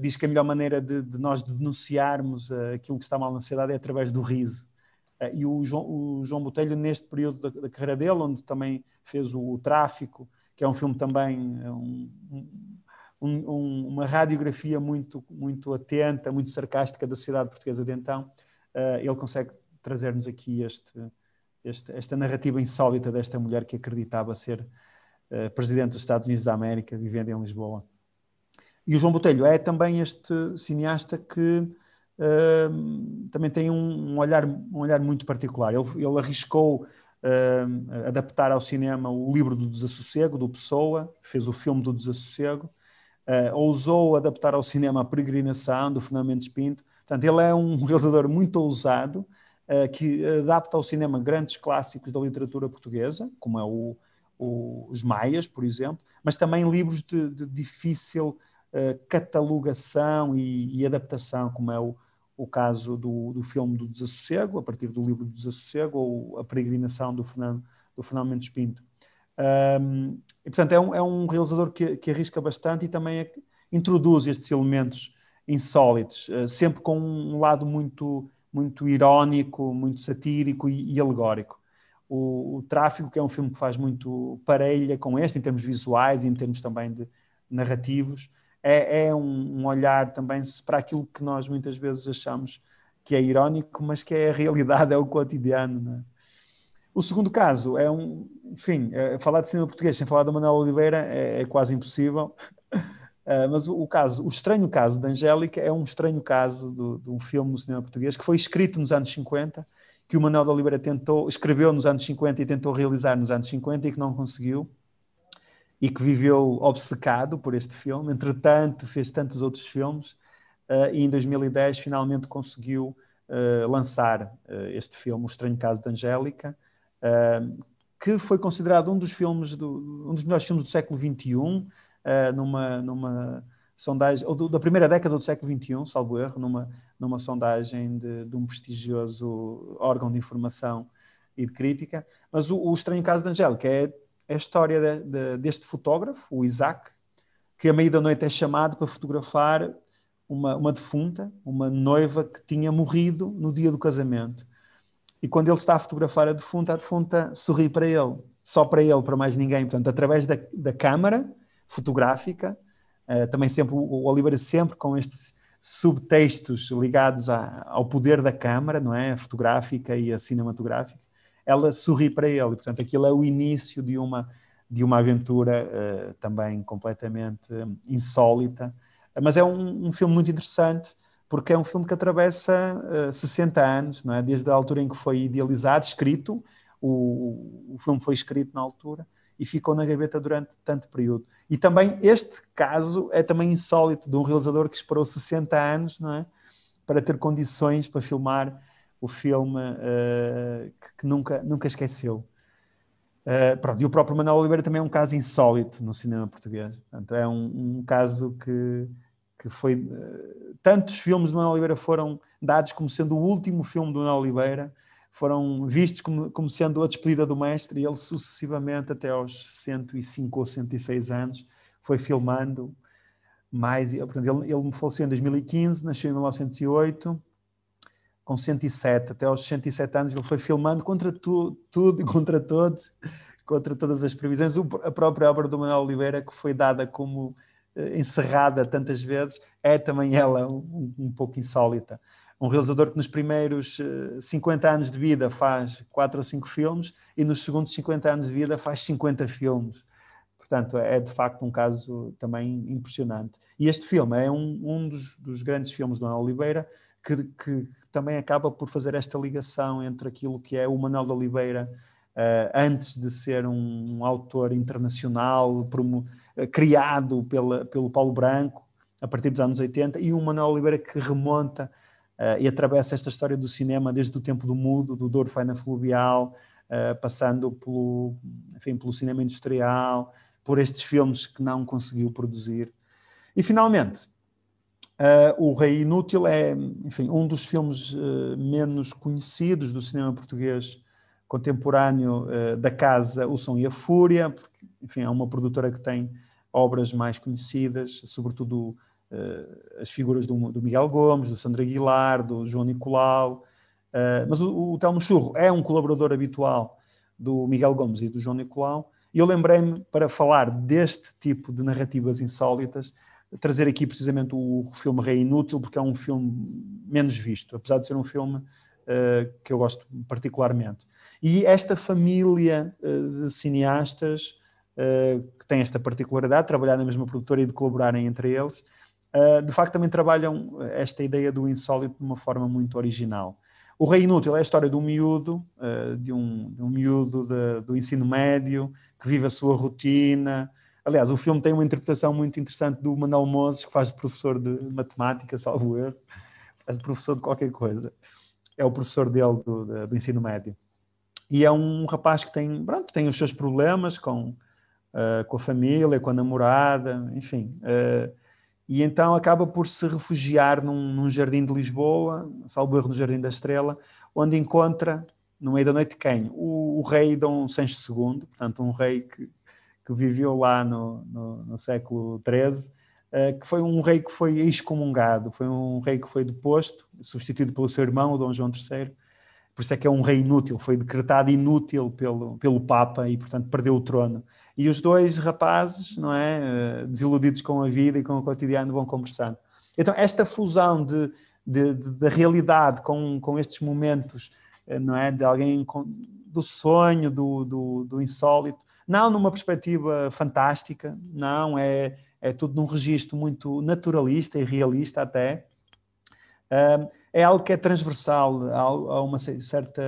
diz que a melhor maneira de, de nós denunciarmos aquilo que está mal na sociedade é através do riso. Ah, e o João, o João Botelho, neste período da, da, carreira dele, onde também fez o, o Tráfico, que é um filme também, é um, um, um, uma radiografia muito, muito atenta, muito sarcástica da sociedade portuguesa de então, uh, ele consegue trazer-nos aqui este, este, esta narrativa insólita desta mulher que acreditava ser uh, presidente dos Estados Unidos da América, vivendo em Lisboa. E o João Botelho é também este cineasta que uh, também tem um, um, olhar, um olhar muito particular. Ele, ele arriscou uh, adaptar ao cinema o livro do Desassossego, do Pessoa, fez o filme do Desassossego, uh, ousou adaptar ao cinema a Peregrinação, do Fernandes Pinto. Portanto, ele é um realizador muito ousado, ah, que adapta ao cinema grandes clássicos da literatura portuguesa, como é o, o, os Maias, por exemplo, mas também livros de, de difícil uh, catalogação e, e, adaptação, como é o, o caso do, do filme do Desassossego, a partir do livro do Desassossego, ou A Peregrinação do Fernando, do Fernando Mendes Pinto. Um, e, portanto, é um, é um realizador que, que arrisca bastante e também é, introduz estes elementos insólitos, uh, sempre com um lado muito, muito irónico, muito satírico e, e alegórico. O, o, Tráfico, que é um filme que faz muito parelha com este, em termos visuais e em termos também de narrativos, é, é um, um, olhar também para aquilo que nós muitas vezes achamos que é irónico, mas que é a realidade, é o cotidiano. É? O segundo caso é um, enfim, é, falar de cinema português sem falar da Manuel Oliveira é, é quase impossível. Eh, mas o, o, caso, o estranho caso da Angélica é um estranho caso do, de um filme no cinema português que foi escrito nos anos 50 que o Manuel de Oliveira tentou, escreveu nos anos 50 e tentou realizar nos anos 50 e que não conseguiu e que viveu obcecado por este filme. Entretanto, fez tantos outros filmes uh, e em 2010 finalmente conseguiu uh, lançar uh, este filme, O Estranho Caso de Angélica, que foi considerado um dos filmes, do, um dos melhores filmes do século XXI, numa, numa sondagem, ou do, da primeira década do século XXI, salvo erro, numa, numa sondagem de, de um prestigioso órgão de informação e de crítica, mas o, o Estranho Caso de Angélica é é a história de, de, deste fotógrafo, o Isaac, que a meio da noite é chamado para fotografar uma, uma defunta, uma noiva que tinha morrido no dia do casamento. E quando ele está a fotografar a defunta, a defunta sorri para ele, só para ele, para mais ninguém. Portanto, através da, da câmara fotográfica, uh, também sempre, o Oliver sempre com estes subtextos ligados ao poder da câmara, não é? A fotográfica e a cinematográfica ela sorri para ele. E, portanto, aquilo é o início de uma, de uma aventura uh, também completamente eh, insólita. Mas é um, um, filme muito interessante, porque é um filme que atravessa uh, eh, 60 anos, não é? desde a altura em que foi idealizado, escrito. O, o filme foi escrito na altura e ficou na gaveta durante tanto período. E também este caso é também insólito de um realizador que esperou 60 anos não é? para ter condições para filmar o filme uh, que, que, nunca, nunca esqueceu. Uh, pronto, e o próprio Manuel Oliveira também é um caso insólito no cinema português. Portanto, é um, um caso que, que foi. Uh, tantos filmes de Manuel Oliveira foram dados como sendo o último filme de Manuel Oliveira, foram vistos como, como sendo a despedida do mestre, e ele sucessivamente, até aos 105 ou 106 anos, foi filmando mais. Portanto, ele, ele faleceu em 2015, nasceu em 1908 com 107, até aos 107 anos ele foi filmando contra tu, tudo, contra todos, contra todas as previsões. O, a própria obra do Manuel Oliveira, que foi dada como eh, encerrada tantas vezes, é também ela um, um, pouco insólita. Um realizador que nos primeiros 50 eh, anos de vida faz 4 ou 5 filmes e nos segundos 50 anos de vida faz 50 filmes. Portanto, é, é de facto um caso também impressionante. E este filme é um, um dos, dos grandes filmes do Manuel Oliveira, que, que, também acaba por fazer esta ligação entre aquilo que é o Manuel de Oliveira uh, antes de ser um, um autor internacional promo, uh, criado pela, pelo Paulo Branco a partir dos anos 80 e o Manuel Oliveira que remonta uh, e atravessa esta história do cinema desde o tempo do mudo, do Dorfaina Faina Fluvial, passando pelo, enfim, pelo cinema industrial, por estes filmes que não conseguiu produzir. E finalmente, Uh, o Rei Inútil é, enfim, um dos filmes uh, menos conhecidos do cinema português contemporâneo uh, da casa O Som e a Fúria, porque, enfim, é uma produtora que tem obras mais conhecidas, sobretudo as figuras do, do, Miguel Gomes, do Sandra Aguilar, do João Nicolau. mas o, o Telmo Churro é um colaborador habitual do Miguel Gomes e do João Nicolau, e eu lembrei-me para falar deste tipo de narrativas insólitas trazer aqui precisamente o filme Rei Inútil, porque é um filme menos visto, apesar de ser um filme uh, que eu gosto particularmente. E esta família uh, de cineastas, uh, que tem esta particularidade, de trabalhar na mesma produtora e de colaborarem entre eles, de facto também trabalham esta ideia do insólito de uma forma muito original. O Rei Inútil é a história de um miúdo, de um, de um miúdo de, do ensino médio, que vive a sua rotina, Aliás, o filme tem uma interpretação muito interessante do Manuel Moses, que faz de professor de matemática, salvo erro, faz de professor de qualquer coisa. É o professor dele do, do ensino médio. E é um rapaz que tem, pronto, tem os seus problemas com, uh, com a família, com a namorada, enfim. Uh, e então acaba por se refugiar num, num jardim de Lisboa, salvo erro no Jardim da Estrela, onde encontra, no meio da noite, quem? O, o rei Dom Sancho II, portanto, um rei que que viveu lá no, no, no século XIII, eh, que foi um rei que foi excomungado, foi um rei que foi deposto, substituído pelo seu irmão, o Dom João III, por isso é que é um rei inútil, foi decretado inútil pelo, pelo Papa e, portanto, perdeu o trono. E os dois rapazes, não é, eh, desiludidos com a vida e com o cotidiano, vão conversando. Então, esta fusão de, de, de da realidade com, com estes momentos, eh, não é, de alguém com, do sonho, do, do, do, insólito, não numa perspectiva fantástica, não, é, é tudo num registro muito naturalista e realista até. É algo que é transversal a uma certa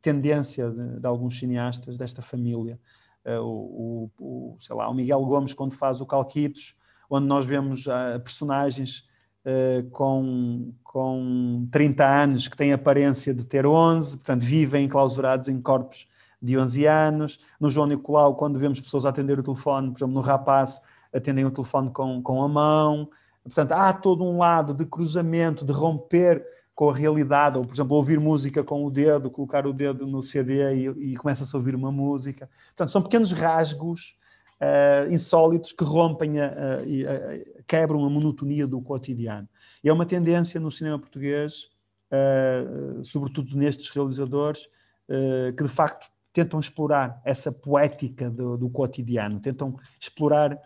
tendência de, de alguns cineastas desta família. Ah, o, o, o, sei lá, o Miguel Gomes, quando faz o Calquitos, onde nós vemos ah, personagens eh, com, com 30 anos que têm aparência de ter 11, portanto, vivem enclausurados em corpos de 11 anos. No João Nicolau, quando vemos pessoas atender o telefone, por exemplo, no rapaz, atendem o telefone com, com a mão. Portanto, há todo um lado de cruzamento, de romper com a realidade, ou por exemplo, ouvir música com o dedo, colocar o dedo no CD e, e começa-se a ouvir uma música. Portanto, são pequenos rasgos uh, insólitos que rompem, a, a, a, quebram a monotonia do cotidiano. E é uma tendência no cinema português, uh, sobretudo nestes realizadores, uh, que de facto tentam explorar essa poética do, do cotidiano, tentam explorar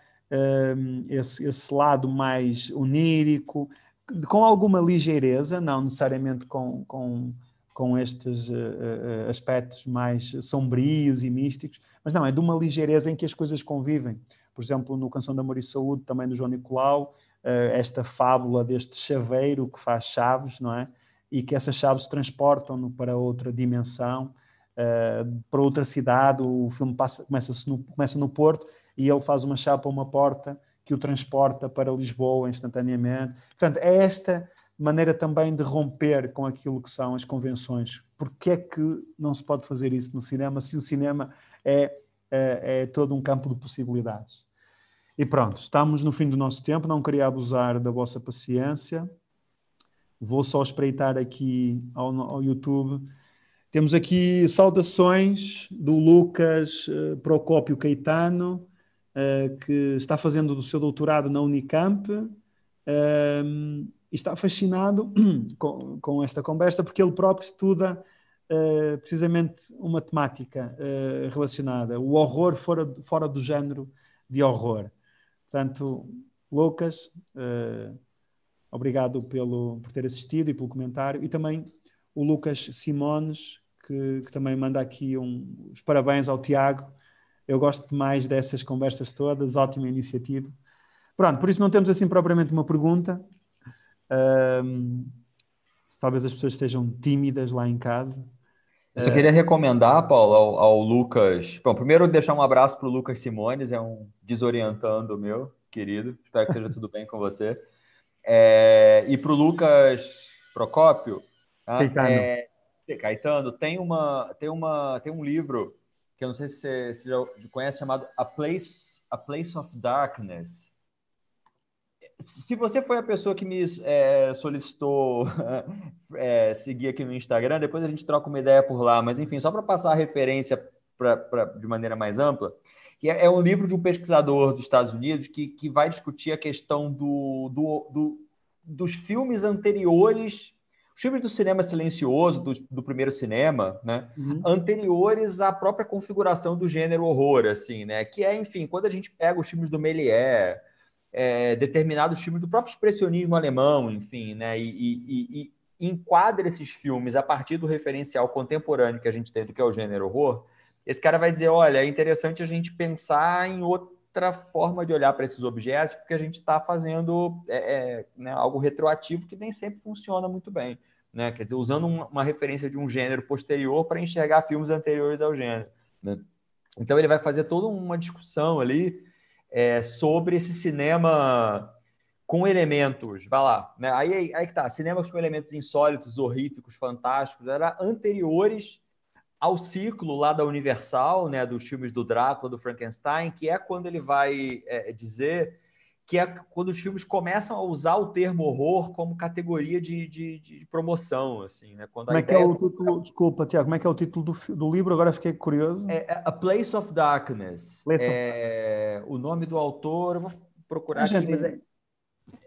esse, esse, lado mais onírico, com alguma ligeireza, não necessariamente com, com com estes uh, uh, aspectos mais sombrios e místicos, mas não, é de uma ligeireza em que as coisas convivem. Por exemplo, no Canção de Amor e Saúde, também do João Nicolau, esta fábula deste chaveiro que faz chaves, não é? E que essas chaves transportam para outra dimensão, para outra cidade. O filme passa, começa, no, começa no Porto e ele faz uma chave para uma porta que o transporta para Lisboa instantaneamente. Portanto, é esta maneira também de romper com aquilo que são as convenções. Porque é que não se pode fazer isso no cinema se o cinema é, é, é todo um campo de possibilidades? E pronto, estamos no fim do nosso tempo, não queria abusar da vossa paciência. Vou só espreitar aqui ao, ao YouTube. Temos aqui saudações do Lucas eh, Procópio Caetano, eh, que está fazendo o seu doutorado na Unicamp. Ehm, está fascinado com, com, esta conversa porque ele próprio estuda uh, precisamente uma temática uh, relacionada, o horror fora, fora do género de horror. Portanto, Lucas, uh, obrigado pelo, por ter assistido e pelo comentário, e também o Lucas Simones, que, que também manda aqui um, os parabéns ao Tiago. Eu gosto mais dessas conversas todas, ótima iniciativa. Pronto, por isso não temos assim propriamente uma pergunta, um, talvez as pessoas estejam tímidas lá em casa. Eu só queria recomendar, Paulo, ao, ao Lucas. Bom, primeiro deixar um abraço para o Lucas Simones, é um desorientando meu, querido. Espero que esteja tudo bem com você. É, e para o Lucas Procópio, tá? Caetano. É, Caetano, tem, uma, tem, uma, tem um livro que eu não sei se você, se já conhece chamado A Place, A Place of Darkness se você foi a pessoa que me é, solicitou é, seguir aqui no Instagram, depois a gente troca uma ideia por lá. Mas, enfim, só para passar a referência pra, pra, de maneira mais ampla, que é, é, um livro de um pesquisador dos Estados Unidos que, que vai discutir a questão do, do, do dos filmes anteriores, os filmes do cinema silencioso, do, do primeiro cinema, né? Uhum. anteriores à própria configuração do gênero horror, assim, né? Que é, enfim, quando a gente pega os filmes do Méliès é, determinados filmes do próprio expressionismo alemão, enfim, né? E, e, e, enquadra esses filmes a partir do referencial contemporâneo que a gente tem do que é o gênero horror, esse cara vai dizer, olha, é interessante a gente pensar em outra forma de olhar para esses objetos, porque a gente está fazendo é, é, né, algo retroativo que nem sempre funciona muito bem. Né? Quer dizer, usando uma, uma referência de um gênero posterior para enxergar filmes anteriores ao gênero. Né? Então ele vai fazer toda uma discussão ali é, sobre esse cinema com elementos, vai lá, né? aí, aí que tá, cinemas com elementos insólitos, horríficos, fantásticos, era anteriores ao ciclo lá da Universal, né, dos filmes do Drácula, do Frankenstein, que é quando ele vai é, dizer que é quando os filmes começam a usar o termo horror como categoria de, de, de promoção, assim, né? Quando como é que é o título? Desculpa, Tiago, como é que é o título do, do livro? Agora fiquei curioso. É, é A Place of Darkness. Place é, Darkness. O nome do autor, eu vou procurar ah, aqui, mas é,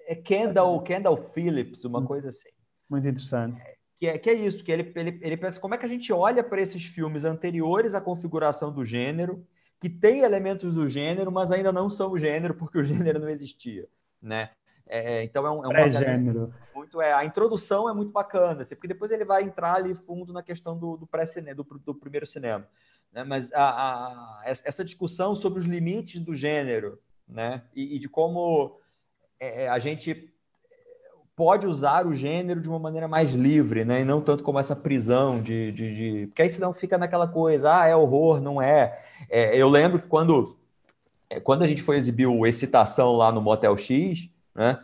é Kendall, Kendall Phillips, uma hum. coisa assim. Muito interessante. É, que é, que é isso, que ele, ele, ele pensa como é que a gente olha para esses filmes anteriores à configuração do gênero, que tem elementos do gênero, mas ainda não são o gênero, porque o gênero não existia, né? É, é então é um, é um gênero muito é a introdução é muito bacana, assim, porque depois ele vai entrar ali fundo na questão do, do pré do, do primeiro cinema, né? Mas a, a, essa discussão sobre os limites do gênero, né? E, e de como é, é a gente pode usar o gênero de uma maneira mais livre, né? E não tanto como essa prisão de, de, de... Porque aí senão fica naquela coisa, ah, é horror, não é. é eu lembro que quando, é, quando a gente foi exibir o Excitação lá no Motel X, né?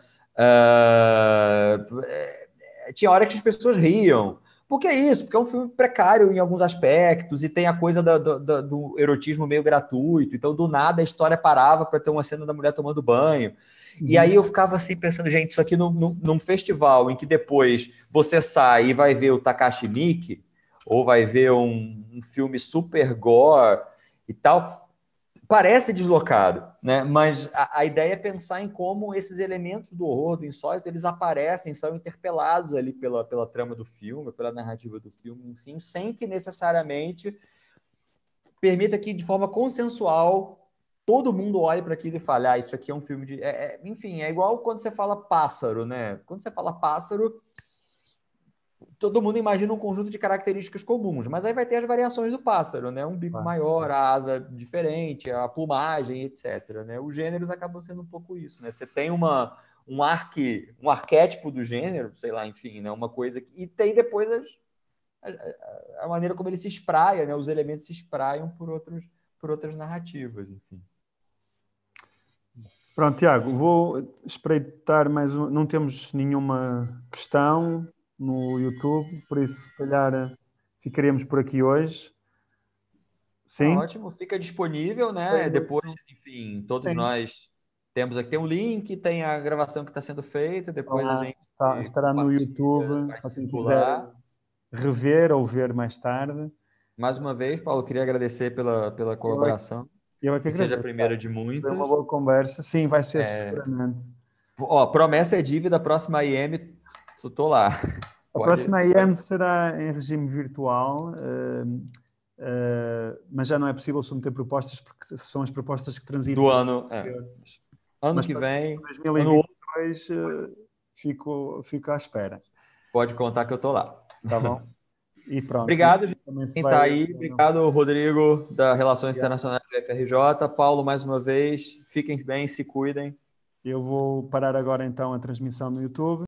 Uh, tinha hora que as pessoas riam. Porque é isso, porque é um filme precário em alguns aspectos e tem a coisa do erotismo meio gratuito. Então, do nada, a história parava para ter uma cena da mulher tomando banho. E aí eu ficava assim pensando, gente, isso aqui num, num, num festival em que depois você sai e vai ver o Takashi Miike, ou vai ver um, um filme super gore e tal, parece deslocado, né? Mas a, a, ideia é pensar em como esses elementos do horror, do insólito, eles aparecem, são interpelados ali pela, pela trama do filme, pela narrativa do filme, enfim, sem que necessariamente permita que de forma consensual todo mundo olha para aquilo e fala: ah, isso aqui é um filme de. É, é... Enfim, é igual quando você fala pássaro, né? Quando você fala pássaro, todo mundo imagina um conjunto de características comuns, mas aí vai ter as variações do pássaro, né? Um bico ah, maior, a asa diferente, a plumagem, etc. Né? Os gêneros acabam sendo um pouco isso, né? Você tem uma. Um, arque, um arquétipo do gênero, sei lá, enfim, né? uma coisa. Que... E tem depois as, a, a, a maneira como ele se espraia, né? os elementos se espraiam por outros, por outras narrativas, enfim. Pronto, Tiago, vou espreitar mais uma. Não temos nenhuma questão no YouTube, por isso, se calhar, ficaremos por aqui hoje. Tá Sim. Ah, ótimo, fica disponível, né? Depois, enfim, todos Sim. nós temos aqui tem um link, tem a gravação que está sendo feita, depois ah, a gente está, estará no YouTube para quem quiser rever ou ver mais tarde. Mais uma vez, Paulo, queria agradecer pela, pela é colaboração. Eu é que, que seja a primeira de muitas. Foi uma boa conversa. Sim, vai ser é... Ó, promessa é dívida, próxima IM, eu tô lá. A próxima IM será em regime virtual, uh, uh, mas já não é possível submeter propostas porque são as propostas que transitam. Do ano. É. Ano mas que vem. 2022, ano... Uh, fico, fico à espera. Pode contar que eu tô lá. Tá bom? E pronto. Obrigado, gente. Quem está aí, obrigado, Rodrigo, da Relações obrigado. Internacionais. FRJ. Paulo, mais uma vez, fiquem bem, se cuidem. Eu vou parar agora então a transmissão no YouTube.